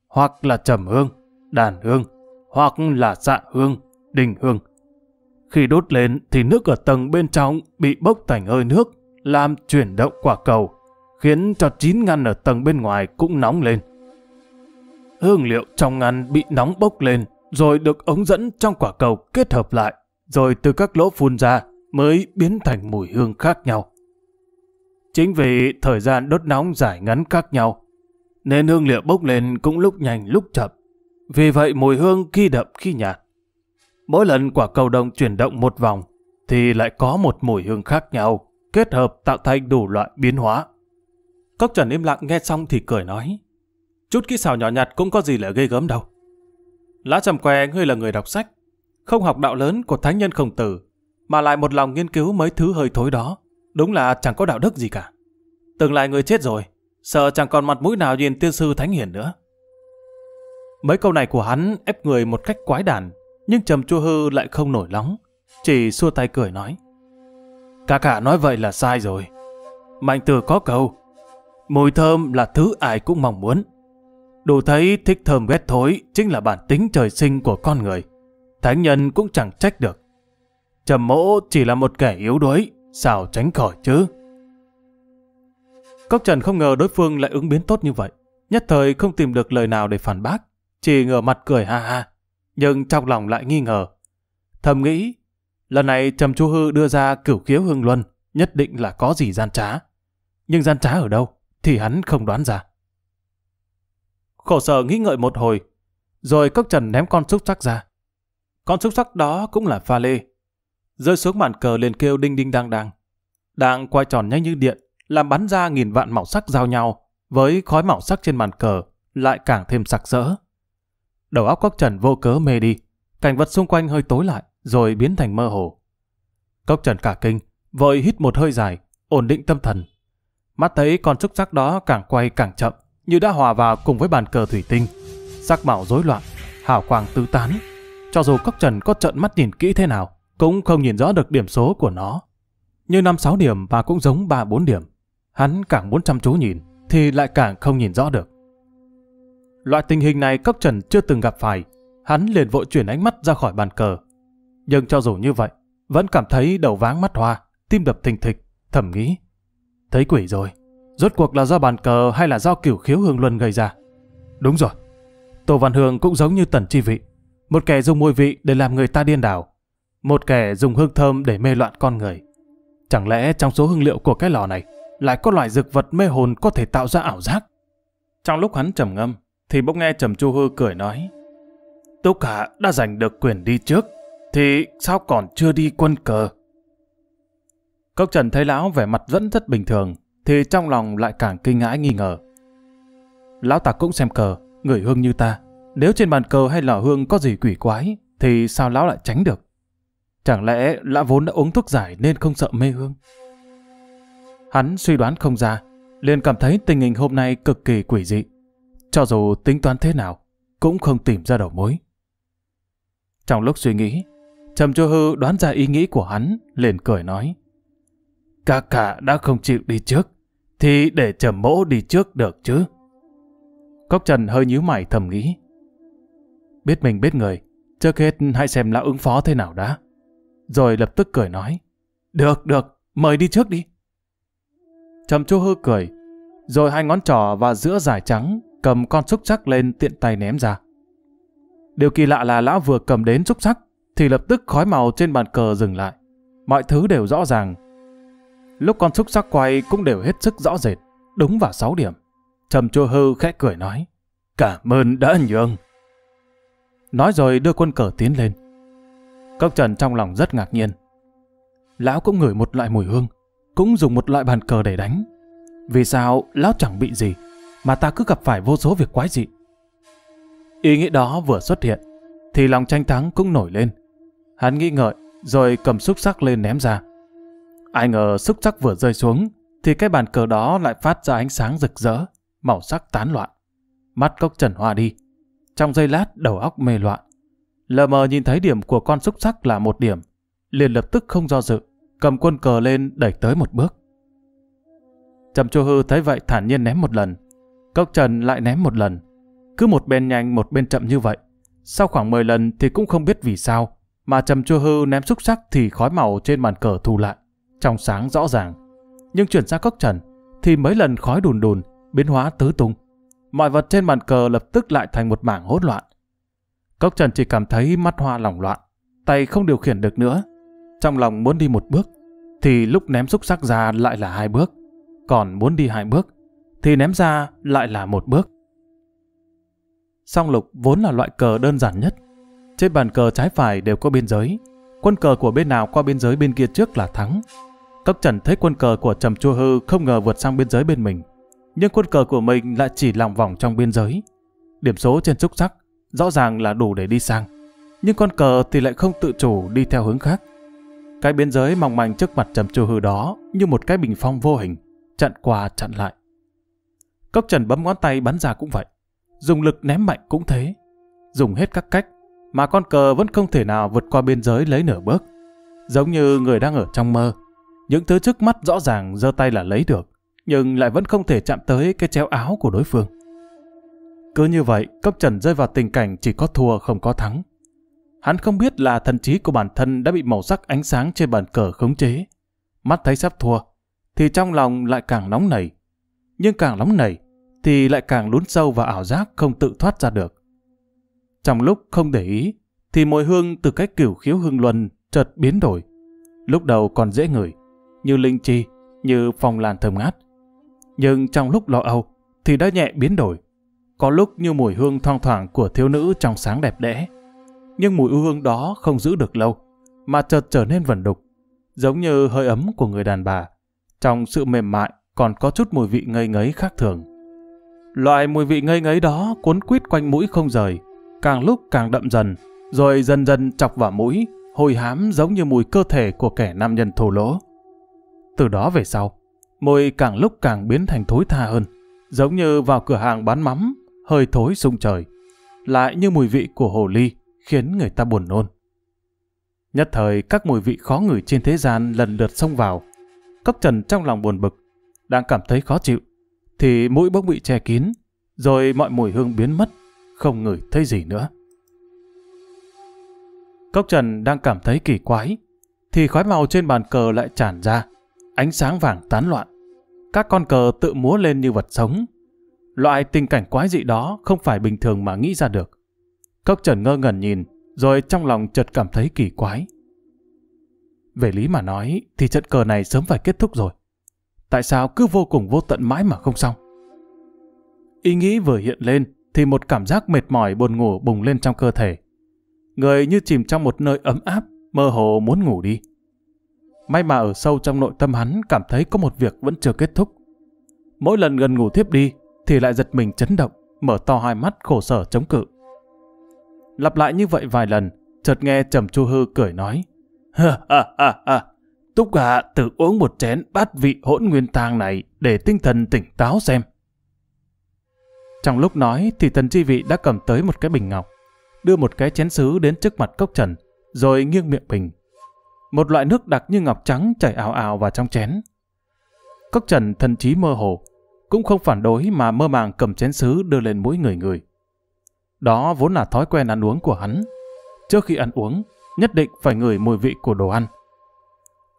hoặc là trầm hương, đàn hương, hoặc là dạ hương, đình hương. Khi đốt lên thì nước ở tầng bên trong bị bốc thành hơi nước, làm chuyển động quả cầu, khiến cho chín ngăn ở tầng bên ngoài cũng nóng lên. Hương liệu trong ngăn bị nóng bốc lên, rồi được ống dẫn trong quả cầu kết hợp lại, rồi từ các lỗ phun ra mới biến thành mùi hương khác nhau. Chính vì thời gian đốt nóng dài ngắn khác nhau, nên hương liệu bốc lên cũng lúc nhanh lúc chậm. Vì vậy mùi hương khi đậm khi nhạt. Mỗi lần quả cầu đồng chuyển động một vòng thì lại có một mùi hương khác nhau kết hợp tạo thành đủ loại biến hóa. Cốc Trần im lặng nghe xong thì cười nói Chút kỹ xảo nhỏ nhặt cũng có gì là gây gớm đâu. Lá trầm què ngươi là người đọc sách không học đạo lớn của thánh nhân khổng tử mà lại một lòng nghiên cứu mấy thứ hơi thối đó đúng là chẳng có đạo đức gì cả. từng lại người chết rồi sợ chẳng còn mặt mũi nào nhìn tiên sư thánh hiển nữa. Mấy câu này của hắn ép người một cách quái đản, nhưng Trầm Chu Hư lại không nổi nóng, chỉ xua tay cười nói. Cả cả nói vậy là sai rồi. Mạnh tử có câu, mùi thơm là thứ ai cũng mong muốn. Đủ thấy thích thơm ghét thối chính là bản tính trời sinh của con người. Thánh nhân cũng chẳng trách được. Trầm mỗ chỉ là một kẻ yếu đuối, sao tránh khỏi chứ? Cốc Trần không ngờ đối phương lại ứng biến tốt như vậy, nhất thời không tìm được lời nào để phản bác. Chỉ ngửa mặt cười ha ha, nhưng trong lòng lại nghi ngờ. Thầm nghĩ, lần này Trầm Chu Hư đưa ra cửu khiếu hương luân, nhất định là có gì gian trá. Nhưng gian trá ở đâu thì hắn không đoán ra. Khổ sở nghĩ ngợi một hồi, rồi cốc trần ném con xúc sắc ra. Con xúc sắc đó cũng là pha lê. Rơi xuống màn cờ liền kêu đinh đinh đang đang. Đang quay tròn nhanh như điện, làm bắn ra nghìn vạn màu sắc giao nhau, với khói màu sắc trên màn cờ lại càng thêm sặc sỡ. Đầu óc Cốc Trần vô cớ mê đi, cảnh vật xung quanh hơi tối lại, rồi biến thành mơ hồ. Cốc Trần cả kinh, vội hít một hơi dài, ổn định tâm thần. Mắt thấy con trúc sắc đó càng quay càng chậm, như đã hòa vào cùng với bàn cờ thủy tinh. Sắc mạo rối loạn, hào quang tứ tán. Cho dù Cốc Trần có trợn mắt nhìn kỹ thế nào, cũng không nhìn rõ được điểm số của nó. Như năm sáu điểm và cũng giống ba bốn điểm. Hắn càng muốn chăm chú nhìn, thì lại càng không nhìn rõ được. Loại tình hình này Cốc Trần chưa từng gặp phải, hắn liền vội chuyển ánh mắt ra khỏi bàn cờ. Nhưng cho dù như vậy, vẫn cảm thấy đầu váng mắt hoa, tim đập thình thịch, thầm nghĩ. Thấy quỷ rồi, rốt cuộc là do bàn cờ hay là do kiểu khiếu hương luân gây ra? Đúng rồi, Tô Văn Hương cũng giống như tần chi vị. Một kẻ dùng mùi vị để làm người ta điên đảo, một kẻ dùng hương thơm để mê loạn con người. Chẳng lẽ trong số hương liệu của cái lò này lại có loại dược vật mê hồn có thể tạo ra ảo giác? Trong lúc hắn trầm ngâm, thì bỗng nghe Trầm Chu Hư cười nói. Túc Hạ đã giành được quyền đi trước, thì sao còn chưa đi quân cờ? Cốc Trần thấy lão vẻ mặt vẫn rất bình thường, thì trong lòng lại càng kinh ngãi nghi ngờ. Lão ta cũng xem cờ, người hương như ta. Nếu trên bàn cờ hay lò hương có gì quỷ quái, thì sao lão lại tránh được? Chẳng lẽ lão vốn đã uống thuốc giải nên không sợ mê hương? Hắn suy đoán không ra, liền cảm thấy tình hình hôm nay cực kỳ quỷ dị. Cho dù tính toán thế nào, cũng không tìm ra đầu mối. Trong lúc suy nghĩ, Trầm Chu Hư đoán ra ý nghĩ của hắn, liền cười nói. Cả cả đã không chịu đi trước, thì để Trầm Mỗ đi trước được chứ. Cốc Trần hơi nhíu mày thầm nghĩ. Biết mình biết người, trước hết hãy xem lão ứng phó thế nào đã. Rồi lập tức cười nói. Được, được, mời đi trước đi. Trầm Chu Hư cười, rồi hai ngón trỏ và giữa dài trắng cầm con xúc sắc lên tiện tay ném ra. Điều kỳ lạ là lão vừa cầm đến xúc sắc, thì lập tức khói màu trên bàn cờ dừng lại. Mọi thứ đều rõ ràng. Lúc con xúc sắc quay cũng đều hết sức rõ rệt, đúng vào 6 điểm. Trầm chua hư khẽ cười nói, cảm ơn đã nhường. Nói rồi đưa quân cờ tiến lên. Cốc Trần trong lòng rất ngạc nhiên. Lão cũng ngửi một loại mùi hương, cũng dùng một loại bàn cờ để đánh. Vì sao lão chẳng bị gì? mà ta cứ gặp phải vô số việc quái dị. Ý nghĩ đó vừa xuất hiện, thì lòng tranh thắng cũng nổi lên. Hắn nghĩ ngợi, rồi cầm xúc sắc lên ném ra. Ai ngờ xúc sắc vừa rơi xuống, thì cái bàn cờ đó lại phát ra ánh sáng rực rỡ, màu sắc tán loạn. Mắt cốc trần hoa đi. Trong giây lát đầu óc mê loạn. Lờ mờ nhìn thấy điểm của con xúc sắc là một điểm. Liền lập tức không do dự, cầm quân cờ lên đẩy tới một bước. Trầm Chu Hư thấy vậy thản nhiên ném một lần, Cốc Trần lại ném một lần. Cứ một bên nhanh một bên chậm như vậy. Sau khoảng 10 lần thì cũng không biết vì sao, mà Trầm Chua Hư ném xúc sắc thì khói màu trên bàn cờ thu lại, trong sáng rõ ràng. Nhưng chuyển sang Cốc Trần thì mấy lần khói đùn đùn, biến hóa tứ tung. Mọi vật trên bàn cờ lập tức lại thành một mảng hỗn loạn. Cốc Trần chỉ cảm thấy mắt hoa lỏng loạn, tay không điều khiển được nữa. Trong lòng muốn đi một bước, thì lúc ném xúc sắc ra lại là hai bước. Còn muốn đi hai bước, thì ném ra lại là một bước. Song lục vốn là loại cờ đơn giản nhất. Trên bàn cờ trái phải đều có biên giới. Quân cờ của bên nào qua biên giới bên kia trước là thắng. Tóc Trần thấy quân cờ của Trầm Chua Hư không ngờ vượt sang biên giới bên mình. Nhưng quân cờ của mình lại chỉ lòng vòng trong biên giới. Điểm số trên trúc sắc rõ ràng là đủ để đi sang. Nhưng con cờ thì lại không tự chủ đi theo hướng khác. Cái biên giới mỏng manh trước mặt Trầm Chua Hư đó như một cái bình phong vô hình, chặn qua chặn lại. Cốc trần bấm ngón tay bắn ra cũng vậy. Dùng lực ném mạnh cũng thế. Dùng hết các cách, mà con cờ vẫn không thể nào vượt qua biên giới lấy nửa bước. Giống như người đang ở trong mơ. Những thứ trước mắt rõ ràng giơ tay là lấy được, nhưng lại vẫn không thể chạm tới cái chéo áo của đối phương. Cứ như vậy, Cốc Trần rơi vào tình cảnh chỉ có thua không có thắng. Hắn không biết là thần trí của bản thân đã bị màu sắc ánh sáng trên bàn cờ khống chế. Mắt thấy sắp thua, thì trong lòng lại càng nóng nảy, nhưng càng nóng nảy thì lại càng lún sâu và ảo giác không tự thoát ra được. Trong lúc không để ý, thì mùi hương từ cách kiểu khiếu hương luân chợt biến đổi. Lúc đầu còn dễ ngửi, như linh chi, như phòng làn thơm ngát. Nhưng trong lúc lo âu, thì đã nhẹ biến đổi. Có lúc như mùi hương thoang thoảng của thiếu nữ trong sáng đẹp đẽ. Nhưng mùi hương đó không giữ được lâu, mà chợt trở nên vẩn đục, giống như hơi ấm của người đàn bà, trong sự mềm mại còn có chút mùi vị ngây ngấy khác thường. Loại mùi vị ngây ngấy đó cuốn quýt quanh mũi không rời, càng lúc càng đậm dần, rồi dần dần chọc vào mũi, hôi hám giống như mùi cơ thể của kẻ nam nhân thô lỗ. Từ đó về sau, mùi càng lúc càng biến thành thối tha hơn, giống như vào cửa hàng bán mắm, hơi thối sung trời, lại như mùi vị của hồ ly khiến người ta buồn nôn. Nhất thời các mùi vị khó ngửi trên thế gian lần lượt xông vào, các trần trong lòng buồn bực, đang cảm thấy khó chịu, thì mũi bỗng bị che kín, rồi mọi mùi hương biến mất, không ngửi thấy gì nữa. Cốc Trần đang cảm thấy kỳ quái, thì khói màu trên bàn cờ lại tràn ra, ánh sáng vàng tán loạn. Các con cờ tự múa lên như vật sống. Loại tình cảnh quái dị đó không phải bình thường mà nghĩ ra được. Cốc Trần ngơ ngẩn nhìn, rồi trong lòng chợt cảm thấy kỳ quái. Về lý mà nói thì trận cờ này sớm phải kết thúc rồi tại sao cứ vô cùng vô tận mãi mà không xong. Ý nghĩ vừa hiện lên thì một cảm giác mệt mỏi buồn ngủ bùng lên trong cơ thể. Người như chìm trong một nơi ấm áp, mơ hồ muốn ngủ đi. May mà ở sâu trong nội tâm hắn cảm thấy có một việc vẫn chưa kết thúc. Mỗi lần gần ngủ thiếp đi thì lại giật mình chấn động, mở to hai mắt khổ sở chống cự. Lặp lại như vậy vài lần, chợt nghe Trầm Chu Hư cười nói. Ha ha ha ha, Túc Hạ tự uống một chén bát vị hỗn nguyên tàng này để tinh thần tỉnh táo xem. Trong lúc nói thì thần chi vị đã cầm tới một cái bình ngọc, đưa một cái chén sứ đến trước mặt cốc trần, rồi nghiêng miệng bình. Một loại nước đặc như ngọc trắng chảy ảo ảo vào trong chén. Cốc trần thần trí mơ hồ, cũng không phản đối mà mơ màng cầm chén sứ đưa lên mũi người người. Đó vốn là thói quen ăn uống của hắn. Trước khi ăn uống, nhất định phải ngửi mùi vị của đồ ăn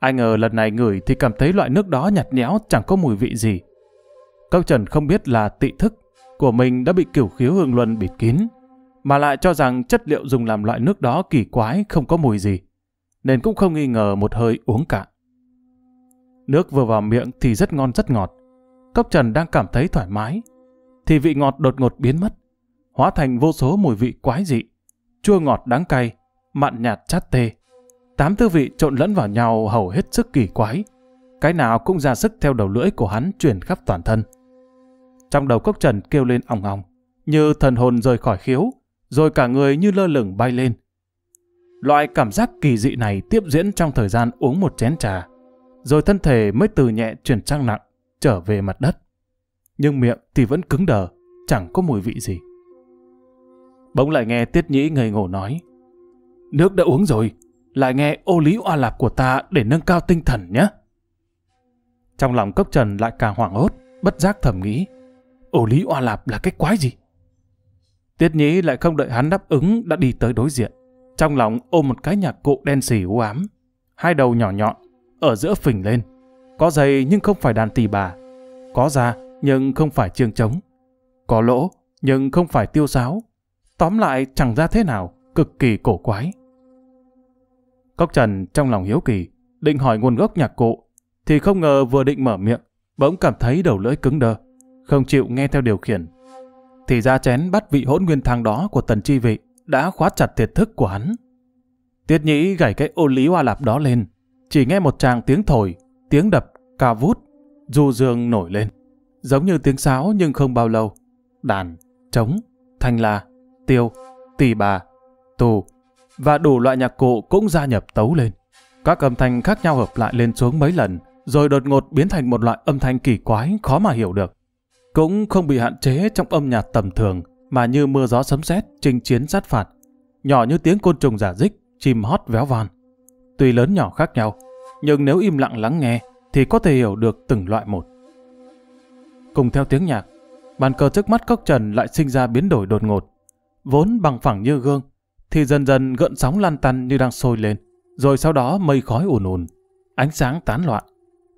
Ai ngờ lần này ngửi thì cảm thấy loại nước đó nhạt nhẽo chẳng có mùi vị gì. Cao Trần không biết là tị thức của mình đã bị kiểu khiếu hương luân bịt kín, mà lại cho rằng chất liệu dùng làm loại nước đó kỳ quái không có mùi gì, nên cũng không nghi ngờ một hơi uống cạn. Nước vừa vào miệng thì rất ngon rất ngọt. Cốc Trần đang cảm thấy thoải mái, thì vị ngọt đột ngột biến mất, hóa thành vô số mùi vị quái dị, chua ngọt đáng cay, mặn nhạt chát tê tám tư vị trộn lẫn vào nhau hầu hết sức kỳ quái. Cái nào cũng ra sức theo đầu lưỡi của hắn truyền khắp toàn thân. Trong đầu cốc trần kêu lên ong ong, như thần hồn rời khỏi khiếu, rồi cả người như lơ lửng bay lên. Loại cảm giác kỳ dị này tiếp diễn trong thời gian uống một chén trà, rồi thân thể mới từ nhẹ chuyển sang nặng, trở về mặt đất. Nhưng miệng thì vẫn cứng đờ, chẳng có mùi vị gì. Bỗng lại nghe Tiết Nhĩ ngây ngổ nói, Nước đã uống rồi, lại nghe ô lý oa lạp của ta để nâng cao tinh thần nhé. Trong lòng cốc trần lại càng hoảng hốt, bất giác thầm nghĩ, ô lý oa lạp là cái quái gì? Tiết nhĩ lại không đợi hắn đáp ứng đã đi tới đối diện. Trong lòng ôm một cái nhạc cụ đen xì u ám, hai đầu nhỏ nhọn, ở giữa phình lên. Có dây nhưng không phải đàn tỳ bà, có da nhưng không phải chiêng trống, có lỗ nhưng không phải tiêu sáo. Tóm lại chẳng ra thế nào, cực kỳ cổ quái. Cốc Trần trong lòng hiếu kỳ, định hỏi nguồn gốc nhạc cụ, thì không ngờ vừa định mở miệng, bỗng cảm thấy đầu lưỡi cứng đơ, không chịu nghe theo điều khiển. Thì ra chén bắt vị hỗn nguyên thang đó của tần chi vị đã khóa chặt thiệt thức của hắn. Tiết nhĩ gảy cái ô lý hoa lạp đó lên, chỉ nghe một tràng tiếng thổi, tiếng đập, ca vút, du dương nổi lên. Giống như tiếng sáo nhưng không bao lâu. Đàn, trống, thanh la, tiêu, tỳ bà, tù, và đủ loại nhạc cụ cũng gia nhập tấu lên. Các âm thanh khác nhau hợp lại lên xuống mấy lần, rồi đột ngột biến thành một loại âm thanh kỳ quái khó mà hiểu được. Cũng không bị hạn chế trong âm nhạc tầm thường, mà như mưa gió sấm sét, chinh chiến sát phạt, nhỏ như tiếng côn trùng giả dích, chim hót véo van. Tuy lớn nhỏ khác nhau, nhưng nếu im lặng lắng nghe thì có thể hiểu được từng loại một. Cùng theo tiếng nhạc, bàn cờ trước mắt cốc trần lại sinh ra biến đổi đột ngột. Vốn bằng phẳng như gương, thì dần dần gợn sóng lan tăn như đang sôi lên, rồi sau đó mây khói ùn ùn, ánh sáng tán loạn,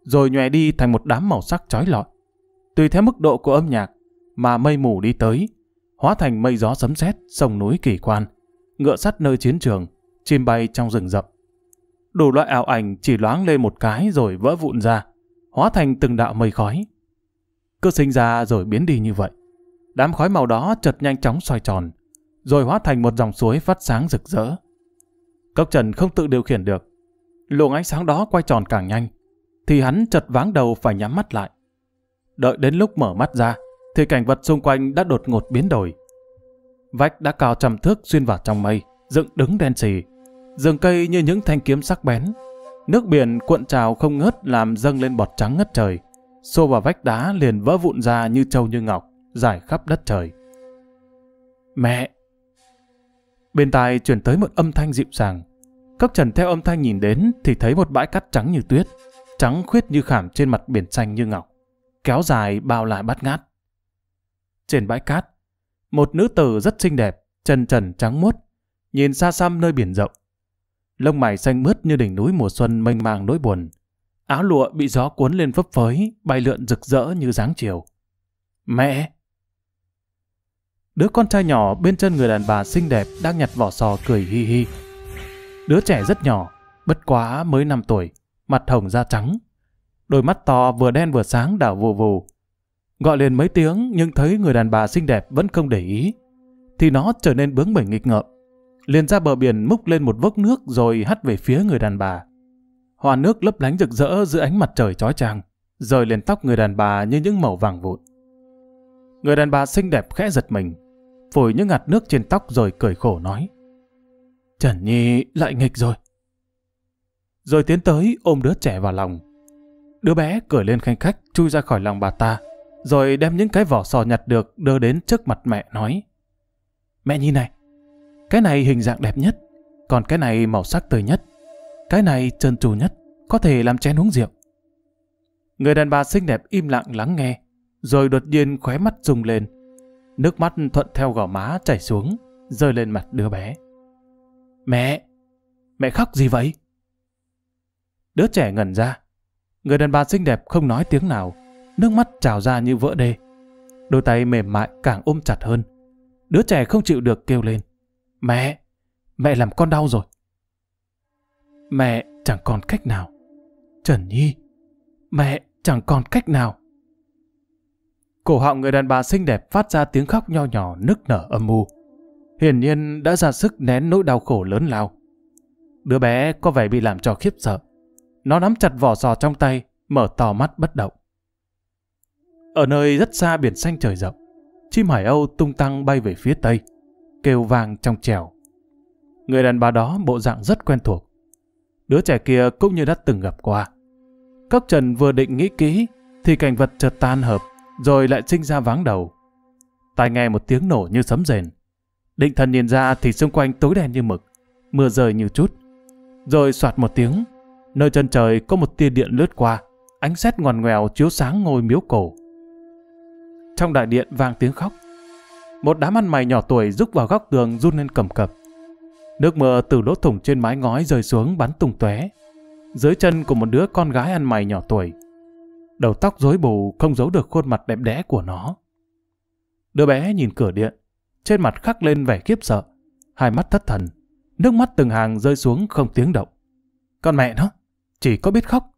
rồi nhòe đi thành một đám màu sắc chói lọi. Tùy theo mức độ của âm nhạc mà mây mù đi tới, hóa thành mây gió sấm sét, sông núi kỳ quan, ngựa sắt nơi chiến trường, chim bay trong rừng rậm. Đủ loại ảo ảnh chỉ loáng lên một cái rồi vỡ vụn ra, hóa thành từng đạo mây khói. Cứ sinh ra rồi biến đi như vậy. Đám khói màu đó chợt nhanh chóng xoay tròn, rồi hóa thành một dòng suối phát sáng rực rỡ. Cốc Trần không tự điều khiển được. Luồng ánh sáng đó quay tròn càng nhanh, thì hắn chật váng đầu phải nhắm mắt lại. Đợi đến lúc mở mắt ra, thì cảnh vật xung quanh đã đột ngột biến đổi. Vách đã cao trầm thước xuyên vào trong mây, dựng đứng đen xì. Rừng cây như những thanh kiếm sắc bén. Nước biển cuộn trào không ngớt làm dâng lên bọt trắng ngất trời. Xô vào vách đá liền vỡ vụn ra như trâu như ngọc, dài khắp đất trời. Mẹ! Bên tai chuyển tới một âm thanh dịu dàng. Các trần theo âm thanh nhìn đến thì thấy một bãi cát trắng như tuyết, trắng khuyết như khảm trên mặt biển xanh như ngọc, kéo dài bao lại bát ngát. Trên bãi cát, một nữ tử rất xinh đẹp, chân trần trắng muốt, nhìn xa xăm nơi biển rộng. Lông mày xanh mướt như đỉnh núi mùa xuân mênh mang nỗi buồn. Áo lụa bị gió cuốn lên phấp phới, bay lượn rực rỡ như dáng chiều. Mẹ! Đứa con trai nhỏ bên chân người đàn bà xinh đẹp đang nhặt vỏ sò cười hi hi. Đứa trẻ rất nhỏ, bất quá mới 5 tuổi, mặt hồng da trắng. Đôi mắt to vừa đen vừa sáng đảo vù vù. Gọi liền mấy tiếng nhưng thấy người đàn bà xinh đẹp vẫn không để ý. Thì nó trở nên bướng bỉnh nghịch ngợm. Liền ra bờ biển múc lên một vốc nước rồi hắt về phía người đàn bà. Hoa nước lấp lánh rực rỡ giữa ánh mặt trời chói chang, rời lên tóc người đàn bà như những màu vàng vụn. Người đàn bà xinh đẹp khẽ giật mình, phủi những ngạt nước trên tóc rồi cười khổ nói. Trần Nhi lại nghịch rồi. Rồi tiến tới ôm đứa trẻ vào lòng. Đứa bé cười lên khanh khách chui ra khỏi lòng bà ta, rồi đem những cái vỏ sò nhặt được đưa đến trước mặt mẹ nói. Mẹ nhìn này, cái này hình dạng đẹp nhất, còn cái này màu sắc tươi nhất, cái này trơn tru nhất, có thể làm chén uống rượu. Người đàn bà xinh đẹp im lặng lắng nghe, rồi đột nhiên khóe mắt rung lên, Nước mắt thuận theo gò má chảy xuống, rơi lên mặt đứa bé. Mẹ! Mẹ khóc gì vậy? Đứa trẻ ngẩn ra. Người đàn bà xinh đẹp không nói tiếng nào. Nước mắt trào ra như vỡ đê. Đôi tay mềm mại càng ôm chặt hơn. Đứa trẻ không chịu được kêu lên. Mẹ! Mẹ làm con đau rồi. Mẹ chẳng còn cách nào. Trần Nhi! Mẹ chẳng còn cách nào cổ họng người đàn bà xinh đẹp phát ra tiếng khóc nho nhỏ nức nở âm u. Hiển nhiên đã ra sức nén nỗi đau khổ lớn lao. Đứa bé có vẻ bị làm cho khiếp sợ. Nó nắm chặt vỏ sò trong tay, mở to mắt bất động. Ở nơi rất xa biển xanh trời rộng, chim hải âu tung tăng bay về phía tây, kêu vang trong trèo. Người đàn bà đó bộ dạng rất quen thuộc. Đứa trẻ kia cũng như đã từng gặp qua. Cốc Trần vừa định nghĩ kỹ thì cảnh vật chợt tan hợp rồi lại sinh ra váng đầu. Tai nghe một tiếng nổ như sấm rền. Định thần nhìn ra thì xung quanh tối đen như mực, mưa rơi như chút. Rồi soạt một tiếng, nơi chân trời có một tia điện lướt qua, ánh sét ngoằn ngoèo chiếu sáng ngôi miếu cổ. Trong đại điện vang tiếng khóc. Một đám ăn mày nhỏ tuổi rúc vào góc tường run lên cầm cập. Nước mưa từ lỗ thủng trên mái ngói rơi xuống bắn tung tóe. Dưới chân của một đứa con gái ăn mày nhỏ tuổi, đầu tóc rối bù không giấu được khuôn mặt đẹp đẽ của nó. Đứa bé nhìn cửa điện, trên mặt khắc lên vẻ khiếp sợ, hai mắt thất thần, nước mắt từng hàng rơi xuống không tiếng động. Con mẹ nó, chỉ có biết khóc.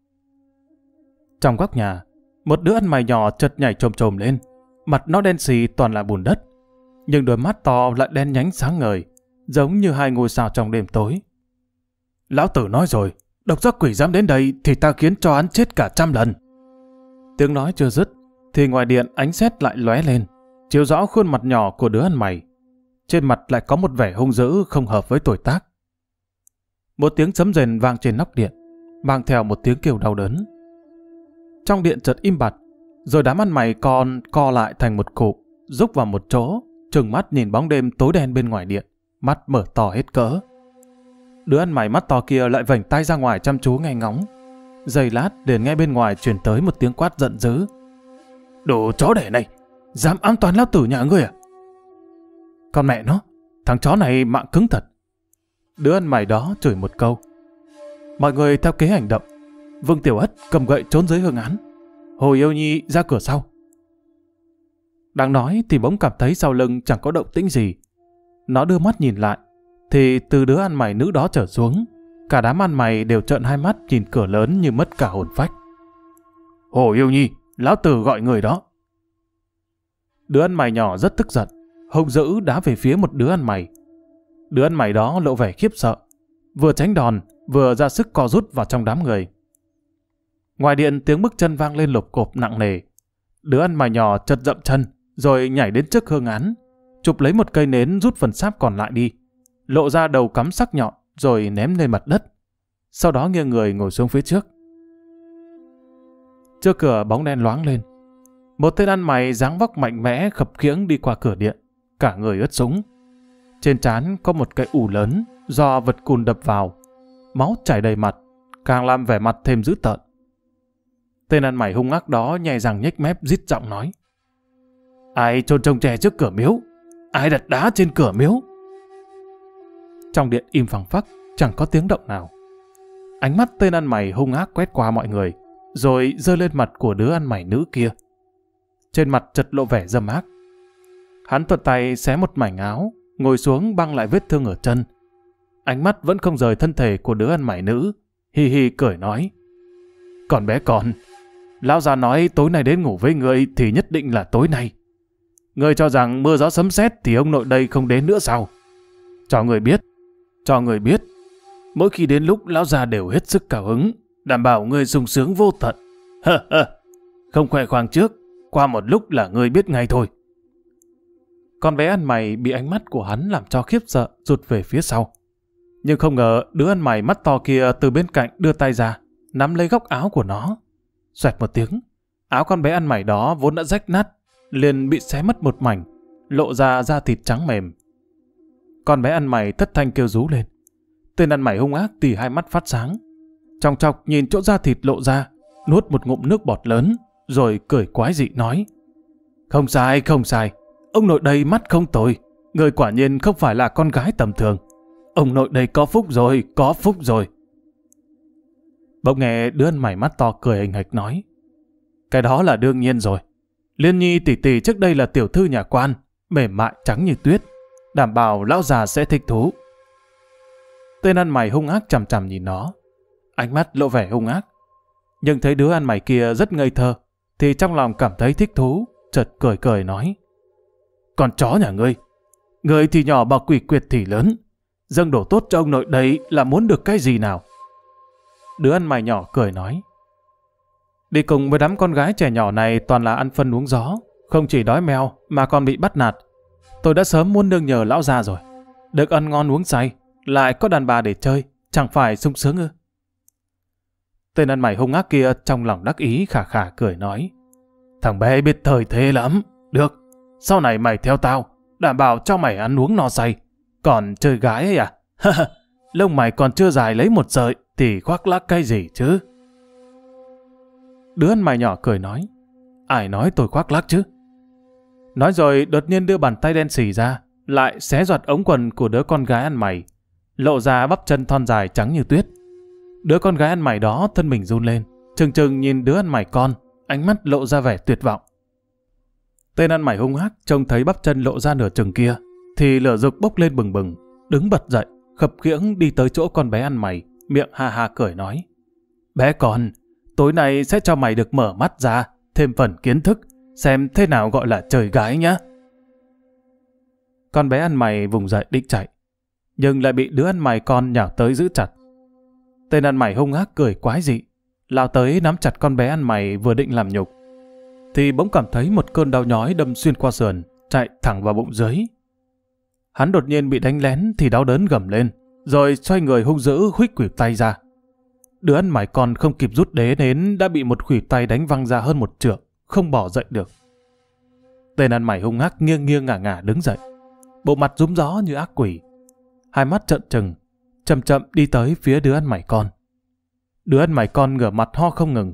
Trong góc nhà, một đứa ăn mày nhỏ chật nhảy trồm trồm lên, mặt nó đen xì toàn là bùn đất, nhưng đôi mắt to lại đen nhánh sáng ngời, giống như hai ngôi sao trong đêm tối. Lão tử nói rồi, độc giác quỷ dám đến đây thì ta khiến cho hắn chết cả trăm lần. Tiếng nói chưa dứt, thì ngoài điện ánh sét lại lóe lên, chiếu rõ khuôn mặt nhỏ của đứa ăn mày. Trên mặt lại có một vẻ hung dữ không hợp với tuổi tác. Một tiếng sấm rền vang trên nóc điện, mang theo một tiếng kêu đau đớn. Trong điện chợt im bặt, rồi đám ăn mày còn co lại thành một cụm, rúc vào một chỗ, trừng mắt nhìn bóng đêm tối đen bên ngoài điện, mắt mở to hết cỡ. Đứa ăn mày mắt to kia lại vảnh tay ra ngoài chăm chú nghe ngóng, Giây lát liền nghe bên ngoài truyền tới một tiếng quát giận dữ. Đồ chó đẻ này, dám an toàn lao tử nhà ngươi à? Con mẹ nó, thằng chó này mạng cứng thật. Đứa ăn mày đó chửi một câu. Mọi người theo kế hành động. Vương Tiểu Ất cầm gậy trốn dưới hương án. Hồ Yêu Nhi ra cửa sau. Đang nói thì bỗng cảm thấy sau lưng chẳng có động tĩnh gì. Nó đưa mắt nhìn lại, thì từ đứa ăn mày nữ đó trở xuống Cả đám ăn mày đều trợn hai mắt nhìn cửa lớn như mất cả hồn phách. Hồ yêu nhi, lão tử gọi người đó. Đứa ăn mày nhỏ rất tức giận, hông dữ đá về phía một đứa ăn mày. Đứa ăn mày đó lộ vẻ khiếp sợ, vừa tránh đòn, vừa ra sức co rút vào trong đám người. Ngoài điện tiếng bước chân vang lên lộp cộp nặng nề. Đứa ăn mày nhỏ chật dậm chân, rồi nhảy đến trước hương án, chụp lấy một cây nến rút phần sáp còn lại đi, lộ ra đầu cắm sắc nhọn, rồi ném lên mặt đất. Sau đó nghiêng người ngồi xuống phía trước. Trước cửa bóng đen loáng lên. Một tên ăn mày dáng vóc mạnh mẽ khập khiễng đi qua cửa điện, cả người ướt sũng. Trên trán có một cái ủ lớn do vật cùn đập vào, máu chảy đầy mặt, càng làm vẻ mặt thêm dữ tợn. Tên ăn mày hung ác đó nhai răng nhếch mép rít giọng nói. Ai trôn trông trẻ trước cửa miếu? Ai đặt đá trên cửa miếu? Trong điện im phẳng phắc, chẳng có tiếng động nào. Ánh mắt tên ăn mày hung ác quét qua mọi người, rồi rơi lên mặt của đứa ăn mày nữ kia. Trên mặt chật lộ vẻ dâm ác. Hắn thuật tay xé một mảnh áo, ngồi xuống băng lại vết thương ở chân. Ánh mắt vẫn không rời thân thể của đứa ăn mày nữ, hi hi cười nói. Còn bé con, lão già nói tối nay đến ngủ với người thì nhất định là tối nay. Người cho rằng mưa gió sấm sét thì ông nội đây không đến nữa sao? Cho người biết, cho người biết, mỗi khi đến lúc lão già đều hết sức cảm hứng, đảm bảo người sung sướng vô tận. Không khỏe khoang trước, qua một lúc là người biết ngay thôi. Con bé ăn mày bị ánh mắt của hắn làm cho khiếp sợ, rụt về phía sau. Nhưng không ngờ đứa ăn mày mắt to kia từ bên cạnh đưa tay ra, nắm lấy góc áo của nó. Xoẹt một tiếng, áo con bé ăn mày đó vốn đã rách nát, liền bị xé mất một mảnh, lộ ra da thịt trắng mềm, con bé ăn mày thất thanh kêu rú lên. Tên ăn mày hung ác tỉ hai mắt phát sáng. Trong chọc nhìn chỗ da thịt lộ ra, nuốt một ngụm nước bọt lớn, rồi cười quái dị nói. Không sai, không sai. Ông nội đây mắt không tồi. Người quả nhiên không phải là con gái tầm thường. Ông nội đây có phúc rồi, có phúc rồi. Bỗng nghe đứa ăn mày mắt to cười hình hạch nói. Cái đó là đương nhiên rồi. Liên Nhi tỷ tỷ trước đây là tiểu thư nhà quan, mềm mại trắng như tuyết đảm bảo lão già sẽ thích thú. Tên ăn mày hung ác chằm chằm nhìn nó, ánh mắt lộ vẻ hung ác. Nhưng thấy đứa ăn mày kia rất ngây thơ, thì trong lòng cảm thấy thích thú, chợt cười cười nói. Còn chó nhà ngươi, ngươi thì nhỏ mà quỷ quyệt thì lớn, dâng đổ tốt cho ông nội đấy là muốn được cái gì nào? Đứa ăn mày nhỏ cười nói. Đi cùng với đám con gái trẻ nhỏ này toàn là ăn phân uống gió, không chỉ đói mèo mà còn bị bắt nạt. Tôi đã sớm muốn nương nhờ lão già rồi. Được ăn ngon uống say, lại có đàn bà để chơi, chẳng phải sung sướng ư. Tên ăn mày hung ác kia trong lòng đắc ý khả khả cười nói. Thằng bé biết thời thế lắm. Được, sau này mày theo tao, đảm bảo cho mày ăn uống no say. Còn chơi gái ấy à? Lông mày còn chưa dài lấy một sợi thì khoác lác cái gì chứ? Đứa ăn mày nhỏ cười nói. Ai nói tôi khoác lác chứ? Nói rồi đột nhiên đưa bàn tay đen xỉ ra, lại xé giọt ống quần của đứa con gái ăn mày, lộ ra bắp chân thon dài trắng như tuyết. Đứa con gái ăn mày đó thân mình run lên, chừng chừng nhìn đứa ăn mày con, ánh mắt lộ ra vẻ tuyệt vọng. Tên ăn mày hung hắc trông thấy bắp chân lộ ra nửa chừng kia, thì lửa dục bốc lên bừng bừng, đứng bật dậy, khập khiễng đi tới chỗ con bé ăn mày, miệng ha ha cười nói. Bé con, tối nay sẽ cho mày được mở mắt ra, thêm phần kiến thức, xem thế nào gọi là trời gái nhá. Con bé ăn mày vùng dậy định chạy, nhưng lại bị đứa ăn mày con nhào tới giữ chặt. Tên ăn mày hung ác cười quái dị, lao tới nắm chặt con bé ăn mày vừa định làm nhục. Thì bỗng cảm thấy một cơn đau nhói đâm xuyên qua sườn, chạy thẳng vào bụng dưới. Hắn đột nhiên bị đánh lén thì đau đớn gầm lên, rồi xoay người hung dữ khuých quỷ tay ra. Đứa ăn mày con không kịp rút đế nến đã bị một quỷu tay đánh văng ra hơn một trượng không bỏ dậy được. Tên ăn mày hung hắc nghiêng nghiêng ngả ngả đứng dậy, bộ mặt rúm gió như ác quỷ. Hai mắt trợn trừng, chậm chậm đi tới phía đứa ăn mày con. Đứa ăn mày con ngửa mặt ho không ngừng,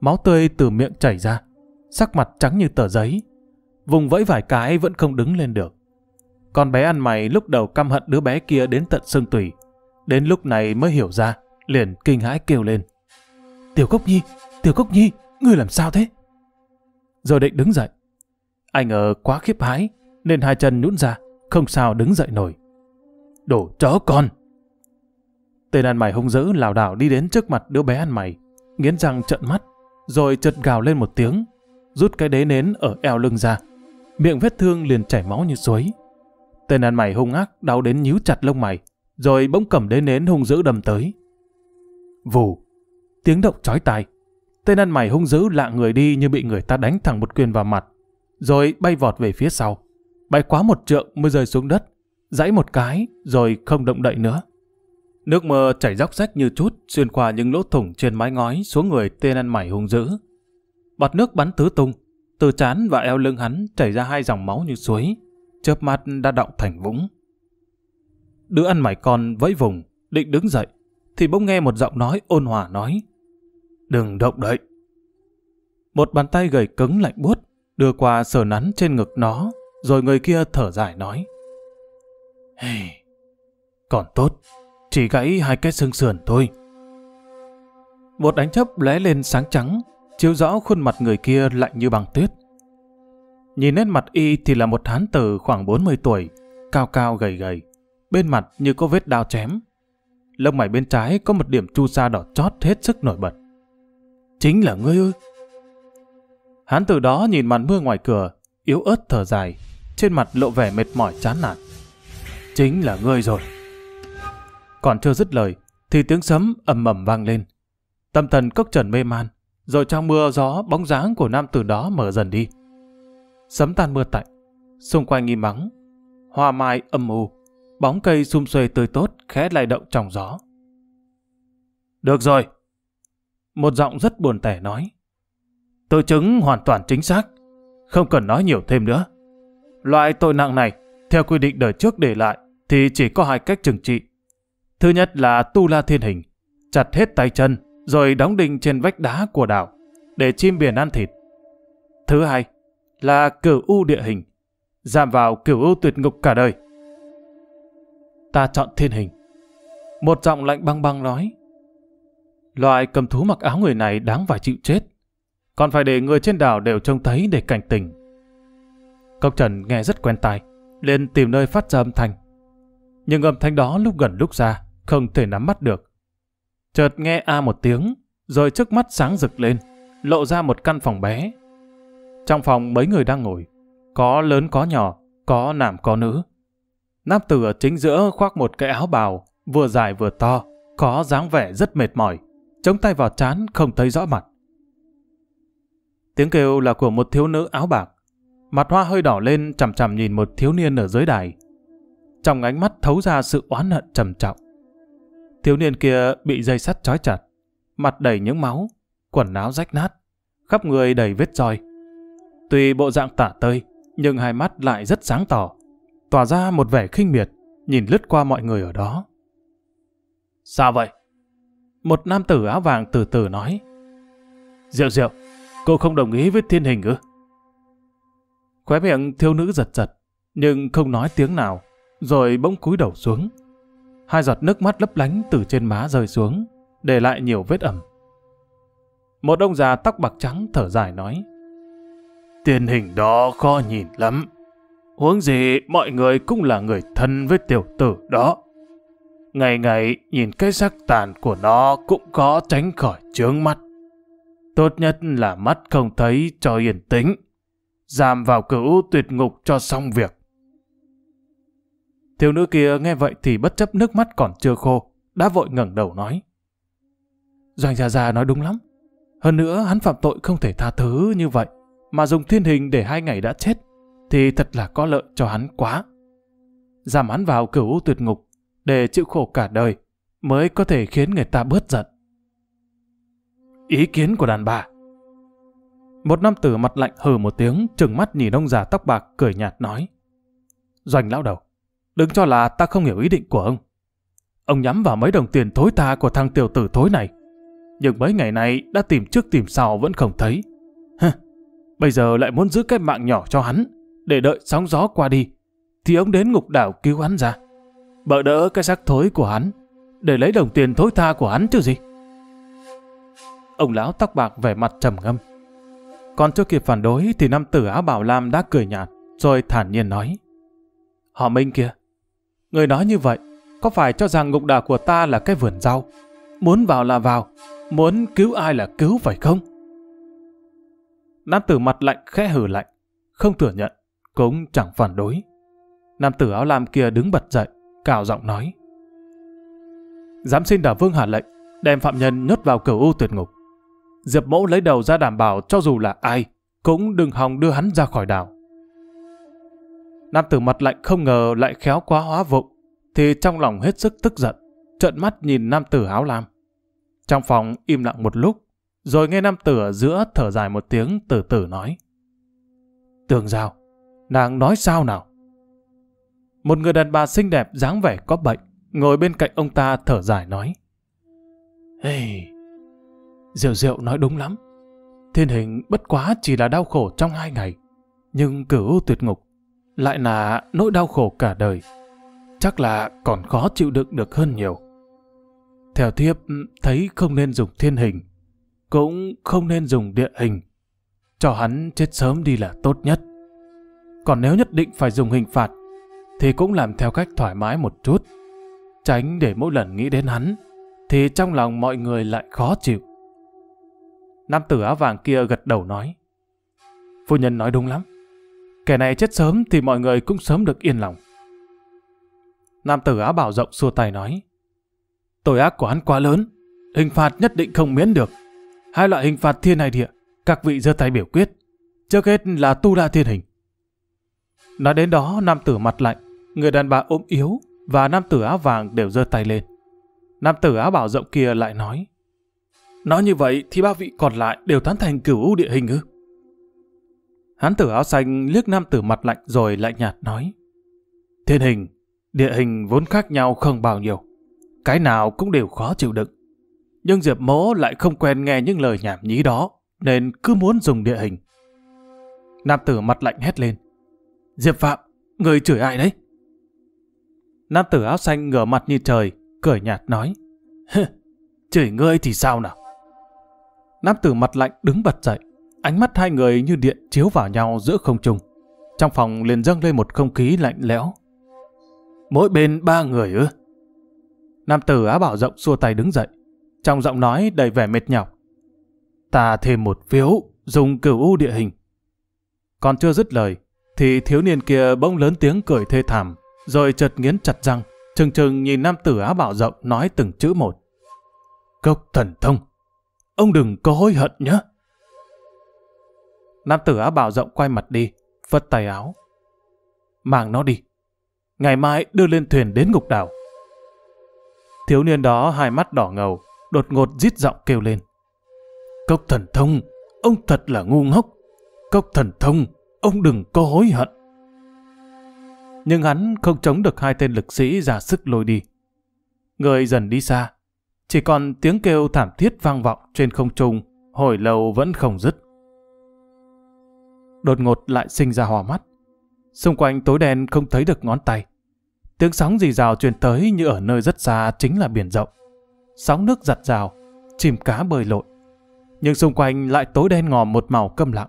máu tươi từ miệng chảy ra, sắc mặt trắng như tờ giấy. Vùng vẫy vài cái vẫn không đứng lên được. Con bé ăn mày lúc đầu căm hận đứa bé kia đến tận xương tủy. Đến lúc này mới hiểu ra, liền kinh hãi kêu lên. Tiểu Cốc Nhi, Tiểu Cốc Nhi, ngươi làm sao thế? rồi định đứng dậy. Anh ở quá khiếp hãi, nên hai chân nhũn ra, không sao đứng dậy nổi. Đồ chó con! Tên ăn mày hung dữ lảo đảo đi đến trước mặt đứa bé ăn mày, nghiến răng trợn mắt, rồi chợt gào lên một tiếng, rút cái đế nến ở eo lưng ra. Miệng vết thương liền chảy máu như suối. Tên ăn mày hung ác đau đến nhíu chặt lông mày, rồi bỗng cầm đế nến hung dữ đầm tới. Vù, tiếng động chói tai, Tên ăn mày hung dữ lạ người đi như bị người ta đánh thẳng một quyền vào mặt, rồi bay vọt về phía sau. Bay quá một trượng mới rơi xuống đất, dãy một cái rồi không động đậy nữa. Nước mưa chảy róc rách như chút xuyên qua những lỗ thủng trên mái ngói xuống người tên ăn mày hung dữ. Bọt nước bắn tứ tung, từ chán và eo lưng hắn chảy ra hai dòng máu như suối, chớp mắt đã đọng thành vũng. Đứa ăn mày con vẫy vùng, định đứng dậy, thì bỗng nghe một giọng nói ôn hòa nói. Đừng động đậy. Một bàn tay gầy cứng lạnh buốt đưa qua sờ nắn trên ngực nó, rồi người kia thở dài nói. Hey, còn tốt, chỉ gãy hai cái xương sườn thôi. Một ánh chấp lóe lên sáng trắng, chiếu rõ khuôn mặt người kia lạnh như bằng tuyết. Nhìn nét mặt y thì là một hán tử khoảng 40 tuổi, cao cao gầy gầy, bên mặt như có vết đao chém. Lông mày bên trái có một điểm chu sa đỏ chót hết sức nổi bật. Chính là ngươi ư? Hắn từ đó nhìn màn mưa ngoài cửa, yếu ớt thở dài, trên mặt lộ vẻ mệt mỏi chán nản. Chính là ngươi rồi. Còn chưa dứt lời, thì tiếng sấm ầm ầm vang lên. Tâm thần cốc trần mê man, rồi trong mưa gió bóng dáng của nam tử đó mở dần đi. Sấm tan mưa tạnh, xung quanh nghi mắng, hoa mai âm u, bóng cây sum xuê tươi tốt khẽ lại động trong gió. Được rồi, một giọng rất buồn tẻ nói. tội chứng hoàn toàn chính xác, không cần nói nhiều thêm nữa. Loại tội nặng này, theo quy định đời trước để lại, thì chỉ có hai cách trừng trị. Thứ nhất là tu la thiên hình, chặt hết tay chân, rồi đóng đinh trên vách đá của đảo, để chim biển ăn thịt. Thứ hai là cửu u địa hình, giảm vào cửu u tuyệt ngục cả đời. Ta chọn thiên hình. Một giọng lạnh băng băng nói, Loại cầm thú mặc áo người này đáng phải chịu chết. Còn phải để người trên đảo đều trông thấy để cảnh tỉnh. Cốc Trần nghe rất quen tai, liền tìm nơi phát ra âm thanh. Nhưng âm thanh đó lúc gần lúc xa, không thể nắm bắt được. Chợt nghe A một tiếng, rồi trước mắt sáng rực lên, lộ ra một căn phòng bé. Trong phòng mấy người đang ngồi, có lớn có nhỏ, có nam có nữ. Nam tử ở chính giữa khoác một cái áo bào, vừa dài vừa to, có dáng vẻ rất mệt mỏi chống tay vào chán không thấy rõ mặt. Tiếng kêu là của một thiếu nữ áo bạc. Mặt hoa hơi đỏ lên chằm chằm nhìn một thiếu niên ở dưới đài. Trong ánh mắt thấu ra sự oán hận trầm trọng. Thiếu niên kia bị dây sắt trói chặt, mặt đầy những máu, quần áo rách nát, khắp người đầy vết roi. Tuy bộ dạng tả tơi, nhưng hai mắt lại rất sáng tỏ, tỏa ra một vẻ khinh miệt, nhìn lướt qua mọi người ở đó. Sao vậy? Một nam tử áo vàng từ từ nói. Diệu diệu, cô không đồng ý với thiên hình ư? Khóe miệng thiếu nữ giật giật, nhưng không nói tiếng nào, rồi bỗng cúi đầu xuống. Hai giọt nước mắt lấp lánh từ trên má rơi xuống, để lại nhiều vết ẩm. Một ông già tóc bạc trắng thở dài nói. Tiền hình đó khó nhìn lắm. Huống gì mọi người cũng là người thân với tiểu tử đó ngày ngày nhìn cái sắc tàn của nó cũng có tránh khỏi chướng mắt. Tốt nhất là mắt không thấy cho yên tĩnh, giảm vào cửu tuyệt ngục cho xong việc. Thiếu nữ kia nghe vậy thì bất chấp nước mắt còn chưa khô, đã vội ngẩng đầu nói. Doanh Gia Gia nói đúng lắm. Hơn nữa hắn phạm tội không thể tha thứ như vậy, mà dùng thiên hình để hai ngày đã chết, thì thật là có lợi cho hắn quá. Giảm hắn vào cửu tuyệt ngục để chịu khổ cả đời mới có thể khiến người ta bớt giận. Ý kiến của đàn bà Một nam tử mặt lạnh hừ một tiếng trừng mắt nhìn ông già tóc bạc cười nhạt nói Doanh lão đầu, đừng cho là ta không hiểu ý định của ông. Ông nhắm vào mấy đồng tiền thối tha của thằng tiểu tử thối này. Nhưng mấy ngày nay đã tìm trước tìm sau vẫn không thấy. Hừ, bây giờ lại muốn giữ cái mạng nhỏ cho hắn để đợi sóng gió qua đi thì ông đến ngục đảo cứu hắn ra bỡ đỡ cái xác thối của hắn, để lấy đồng tiền thối tha của hắn chứ gì. Ông lão tóc bạc vẻ mặt trầm ngâm. Còn chưa kịp phản đối thì nam tử áo bảo lam đã cười nhạt, rồi thản nhiên nói. Họ Minh kia, người nói như vậy, có phải cho rằng ngục đà của ta là cái vườn rau? Muốn vào là vào, muốn cứu ai là cứu phải không? Nam tử mặt lạnh khẽ hử lạnh, không thừa nhận, cũng chẳng phản đối. Nam tử áo lam kia đứng bật dậy, cao giọng nói. Giám xin đảo vương hạ lệnh, đem phạm nhân nhốt vào cửu u tuyệt ngục. Diệp mẫu lấy đầu ra đảm bảo cho dù là ai, cũng đừng hòng đưa hắn ra khỏi đảo. Nam tử mặt lạnh không ngờ lại khéo quá hóa vụng, thì trong lòng hết sức tức giận, trợn mắt nhìn nam tử áo lam. Trong phòng im lặng một lúc, rồi nghe nam tử ở giữa thở dài một tiếng từ từ nói. Tường giao, nàng nói sao nào? Một người đàn bà xinh đẹp dáng vẻ có bệnh, ngồi bên cạnh ông ta thở dài nói. Hey, Diệu Diệu nói đúng lắm. Thiên hình bất quá chỉ là đau khổ trong hai ngày, nhưng cửu tuyệt ngục lại là nỗi đau khổ cả đời. Chắc là còn khó chịu đựng được hơn nhiều. Theo thiếp ừ, thấy không nên dùng thiên hình, cũng không nên dùng địa hình. Cho hắn chết sớm đi là tốt nhất. Còn nếu nhất định phải dùng hình phạt thì cũng làm theo cách thoải mái một chút. Tránh để mỗi lần nghĩ đến hắn, thì trong lòng mọi người lại khó chịu. Nam tử áo vàng kia gật đầu nói. Phu nhân nói đúng lắm. Kẻ này chết sớm thì mọi người cũng sớm được yên lòng. Nam tử áo bảo rộng xua tay nói. Tội ác của hắn quá lớn, hình phạt nhất định không miễn được. Hai loại hình phạt thiên hay địa, các vị giơ tay biểu quyết. Trước hết là tu la thiên hình. Nói đến đó, nam tử mặt lạnh, người đàn bà ốm yếu và nam tử áo vàng đều giơ tay lên. Nam tử áo bảo rộng kia lại nói. Nói như vậy thì ba vị còn lại đều tán thành cửu u địa hình ư? Hán tử áo xanh liếc nam tử mặt lạnh rồi lại nhạt nói. Thiên hình, địa hình vốn khác nhau không bao nhiêu. Cái nào cũng đều khó chịu đựng. Nhưng Diệp Mỗ lại không quen nghe những lời nhảm nhí đó, nên cứ muốn dùng địa hình. Nam tử mặt lạnh hét lên. Diệp Phạm, người chửi ai đấy? Nam tử áo xanh ngửa mặt nhìn trời, cười nhạt nói. Chửi ngươi thì sao nào? Nam tử mặt lạnh đứng bật dậy, ánh mắt hai người như điện chiếu vào nhau giữa không trung. Trong phòng liền dâng lên một không khí lạnh lẽo. Mỗi bên ba người ư? Nam tử á bảo rộng xua tay đứng dậy, trong giọng nói đầy vẻ mệt nhọc. Ta thêm một phiếu, dùng cửu u địa hình. Còn chưa dứt lời, thì thiếu niên kia bỗng lớn tiếng cười thê thảm, rồi chợt nghiến chặt răng, trừng trừng nhìn nam tử áo bảo rộng nói từng chữ một. Cốc thần thông, ông đừng có hối hận nhé. Nam tử áo bảo rộng quay mặt đi, phất tay áo. Mang nó đi, ngày mai đưa lên thuyền đến ngục đảo. Thiếu niên đó hai mắt đỏ ngầu, đột ngột rít giọng kêu lên. Cốc thần thông, ông thật là ngu ngốc. Cốc thần thông, ông đừng có hối hận nhưng hắn không chống được hai tên lực sĩ ra sức lôi đi. Người dần đi xa, chỉ còn tiếng kêu thảm thiết vang vọng trên không trung, hồi lâu vẫn không dứt. Đột ngột lại sinh ra hòa mắt, xung quanh tối đen không thấy được ngón tay. Tiếng sóng dì rào truyền tới như ở nơi rất xa chính là biển rộng. Sóng nước giặt rào, chìm cá bơi lội. Nhưng xung quanh lại tối đen ngòm một màu câm lặng.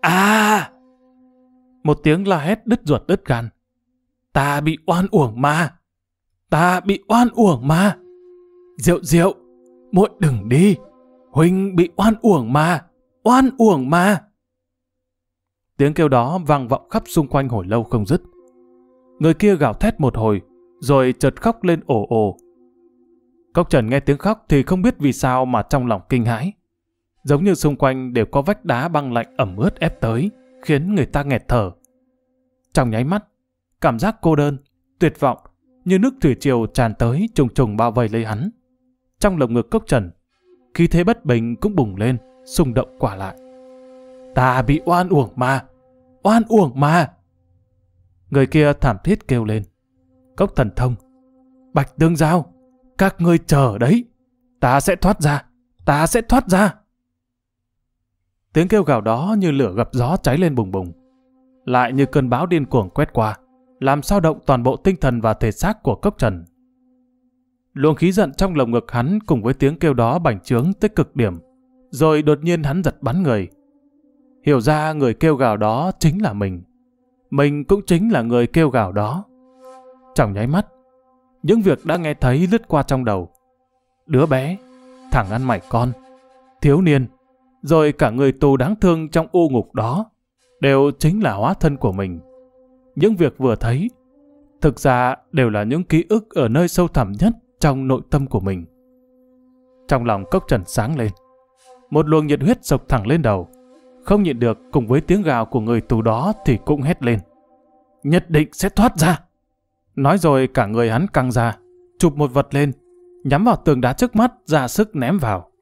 À! Một tiếng la hét đứt ruột đứt gan, Ta bị oan uổng mà. Ta bị oan uổng mà. Diệu diệu, muội đừng đi. Huynh bị oan uổng mà. Oan uổng mà. Tiếng kêu đó vang vọng khắp xung quanh hồi lâu không dứt. Người kia gào thét một hồi, rồi chợt khóc lên ồ ồ. Cốc Trần nghe tiếng khóc thì không biết vì sao mà trong lòng kinh hãi. Giống như xung quanh đều có vách đá băng lạnh ẩm ướt ép tới, khiến người ta nghẹt thở. Trong nháy mắt, cảm giác cô đơn, tuyệt vọng, như nước thủy triều tràn tới trùng trùng bao vây lấy hắn. Trong lồng ngực cốc trần, khí thế bất bình cũng bùng lên, xung động quả lại. Ta bị oan uổng mà, oan uổng mà. Người kia thảm thiết kêu lên. Cốc thần thông, bạch tương giao, các ngươi chờ đấy, ta sẽ thoát ra, ta sẽ thoát ra. Tiếng kêu gào đó như lửa gặp gió cháy lên bùng bùng, lại như cơn bão điên cuồng quét qua làm sao động toàn bộ tinh thần và thể xác của cốc trần. Luồng khí giận trong lồng ngực hắn cùng với tiếng kêu đó bành trướng tới cực điểm, rồi đột nhiên hắn giật bắn người. Hiểu ra người kêu gào đó chính là mình. Mình cũng chính là người kêu gào đó. Trong nháy mắt, những việc đã nghe thấy lướt qua trong đầu. Đứa bé, thằng ăn mày con, thiếu niên, rồi cả người tù đáng thương trong u ngục đó, đều chính là hóa thân của mình những việc vừa thấy, thực ra đều là những ký ức ở nơi sâu thẳm nhất trong nội tâm của mình. Trong lòng cốc trần sáng lên, một luồng nhiệt huyết sộc thẳng lên đầu, không nhịn được cùng với tiếng gào của người tù đó thì cũng hét lên. Nhất định sẽ thoát ra! Nói rồi cả người hắn căng ra, chụp một vật lên, nhắm vào tường đá trước mắt ra sức ném vào.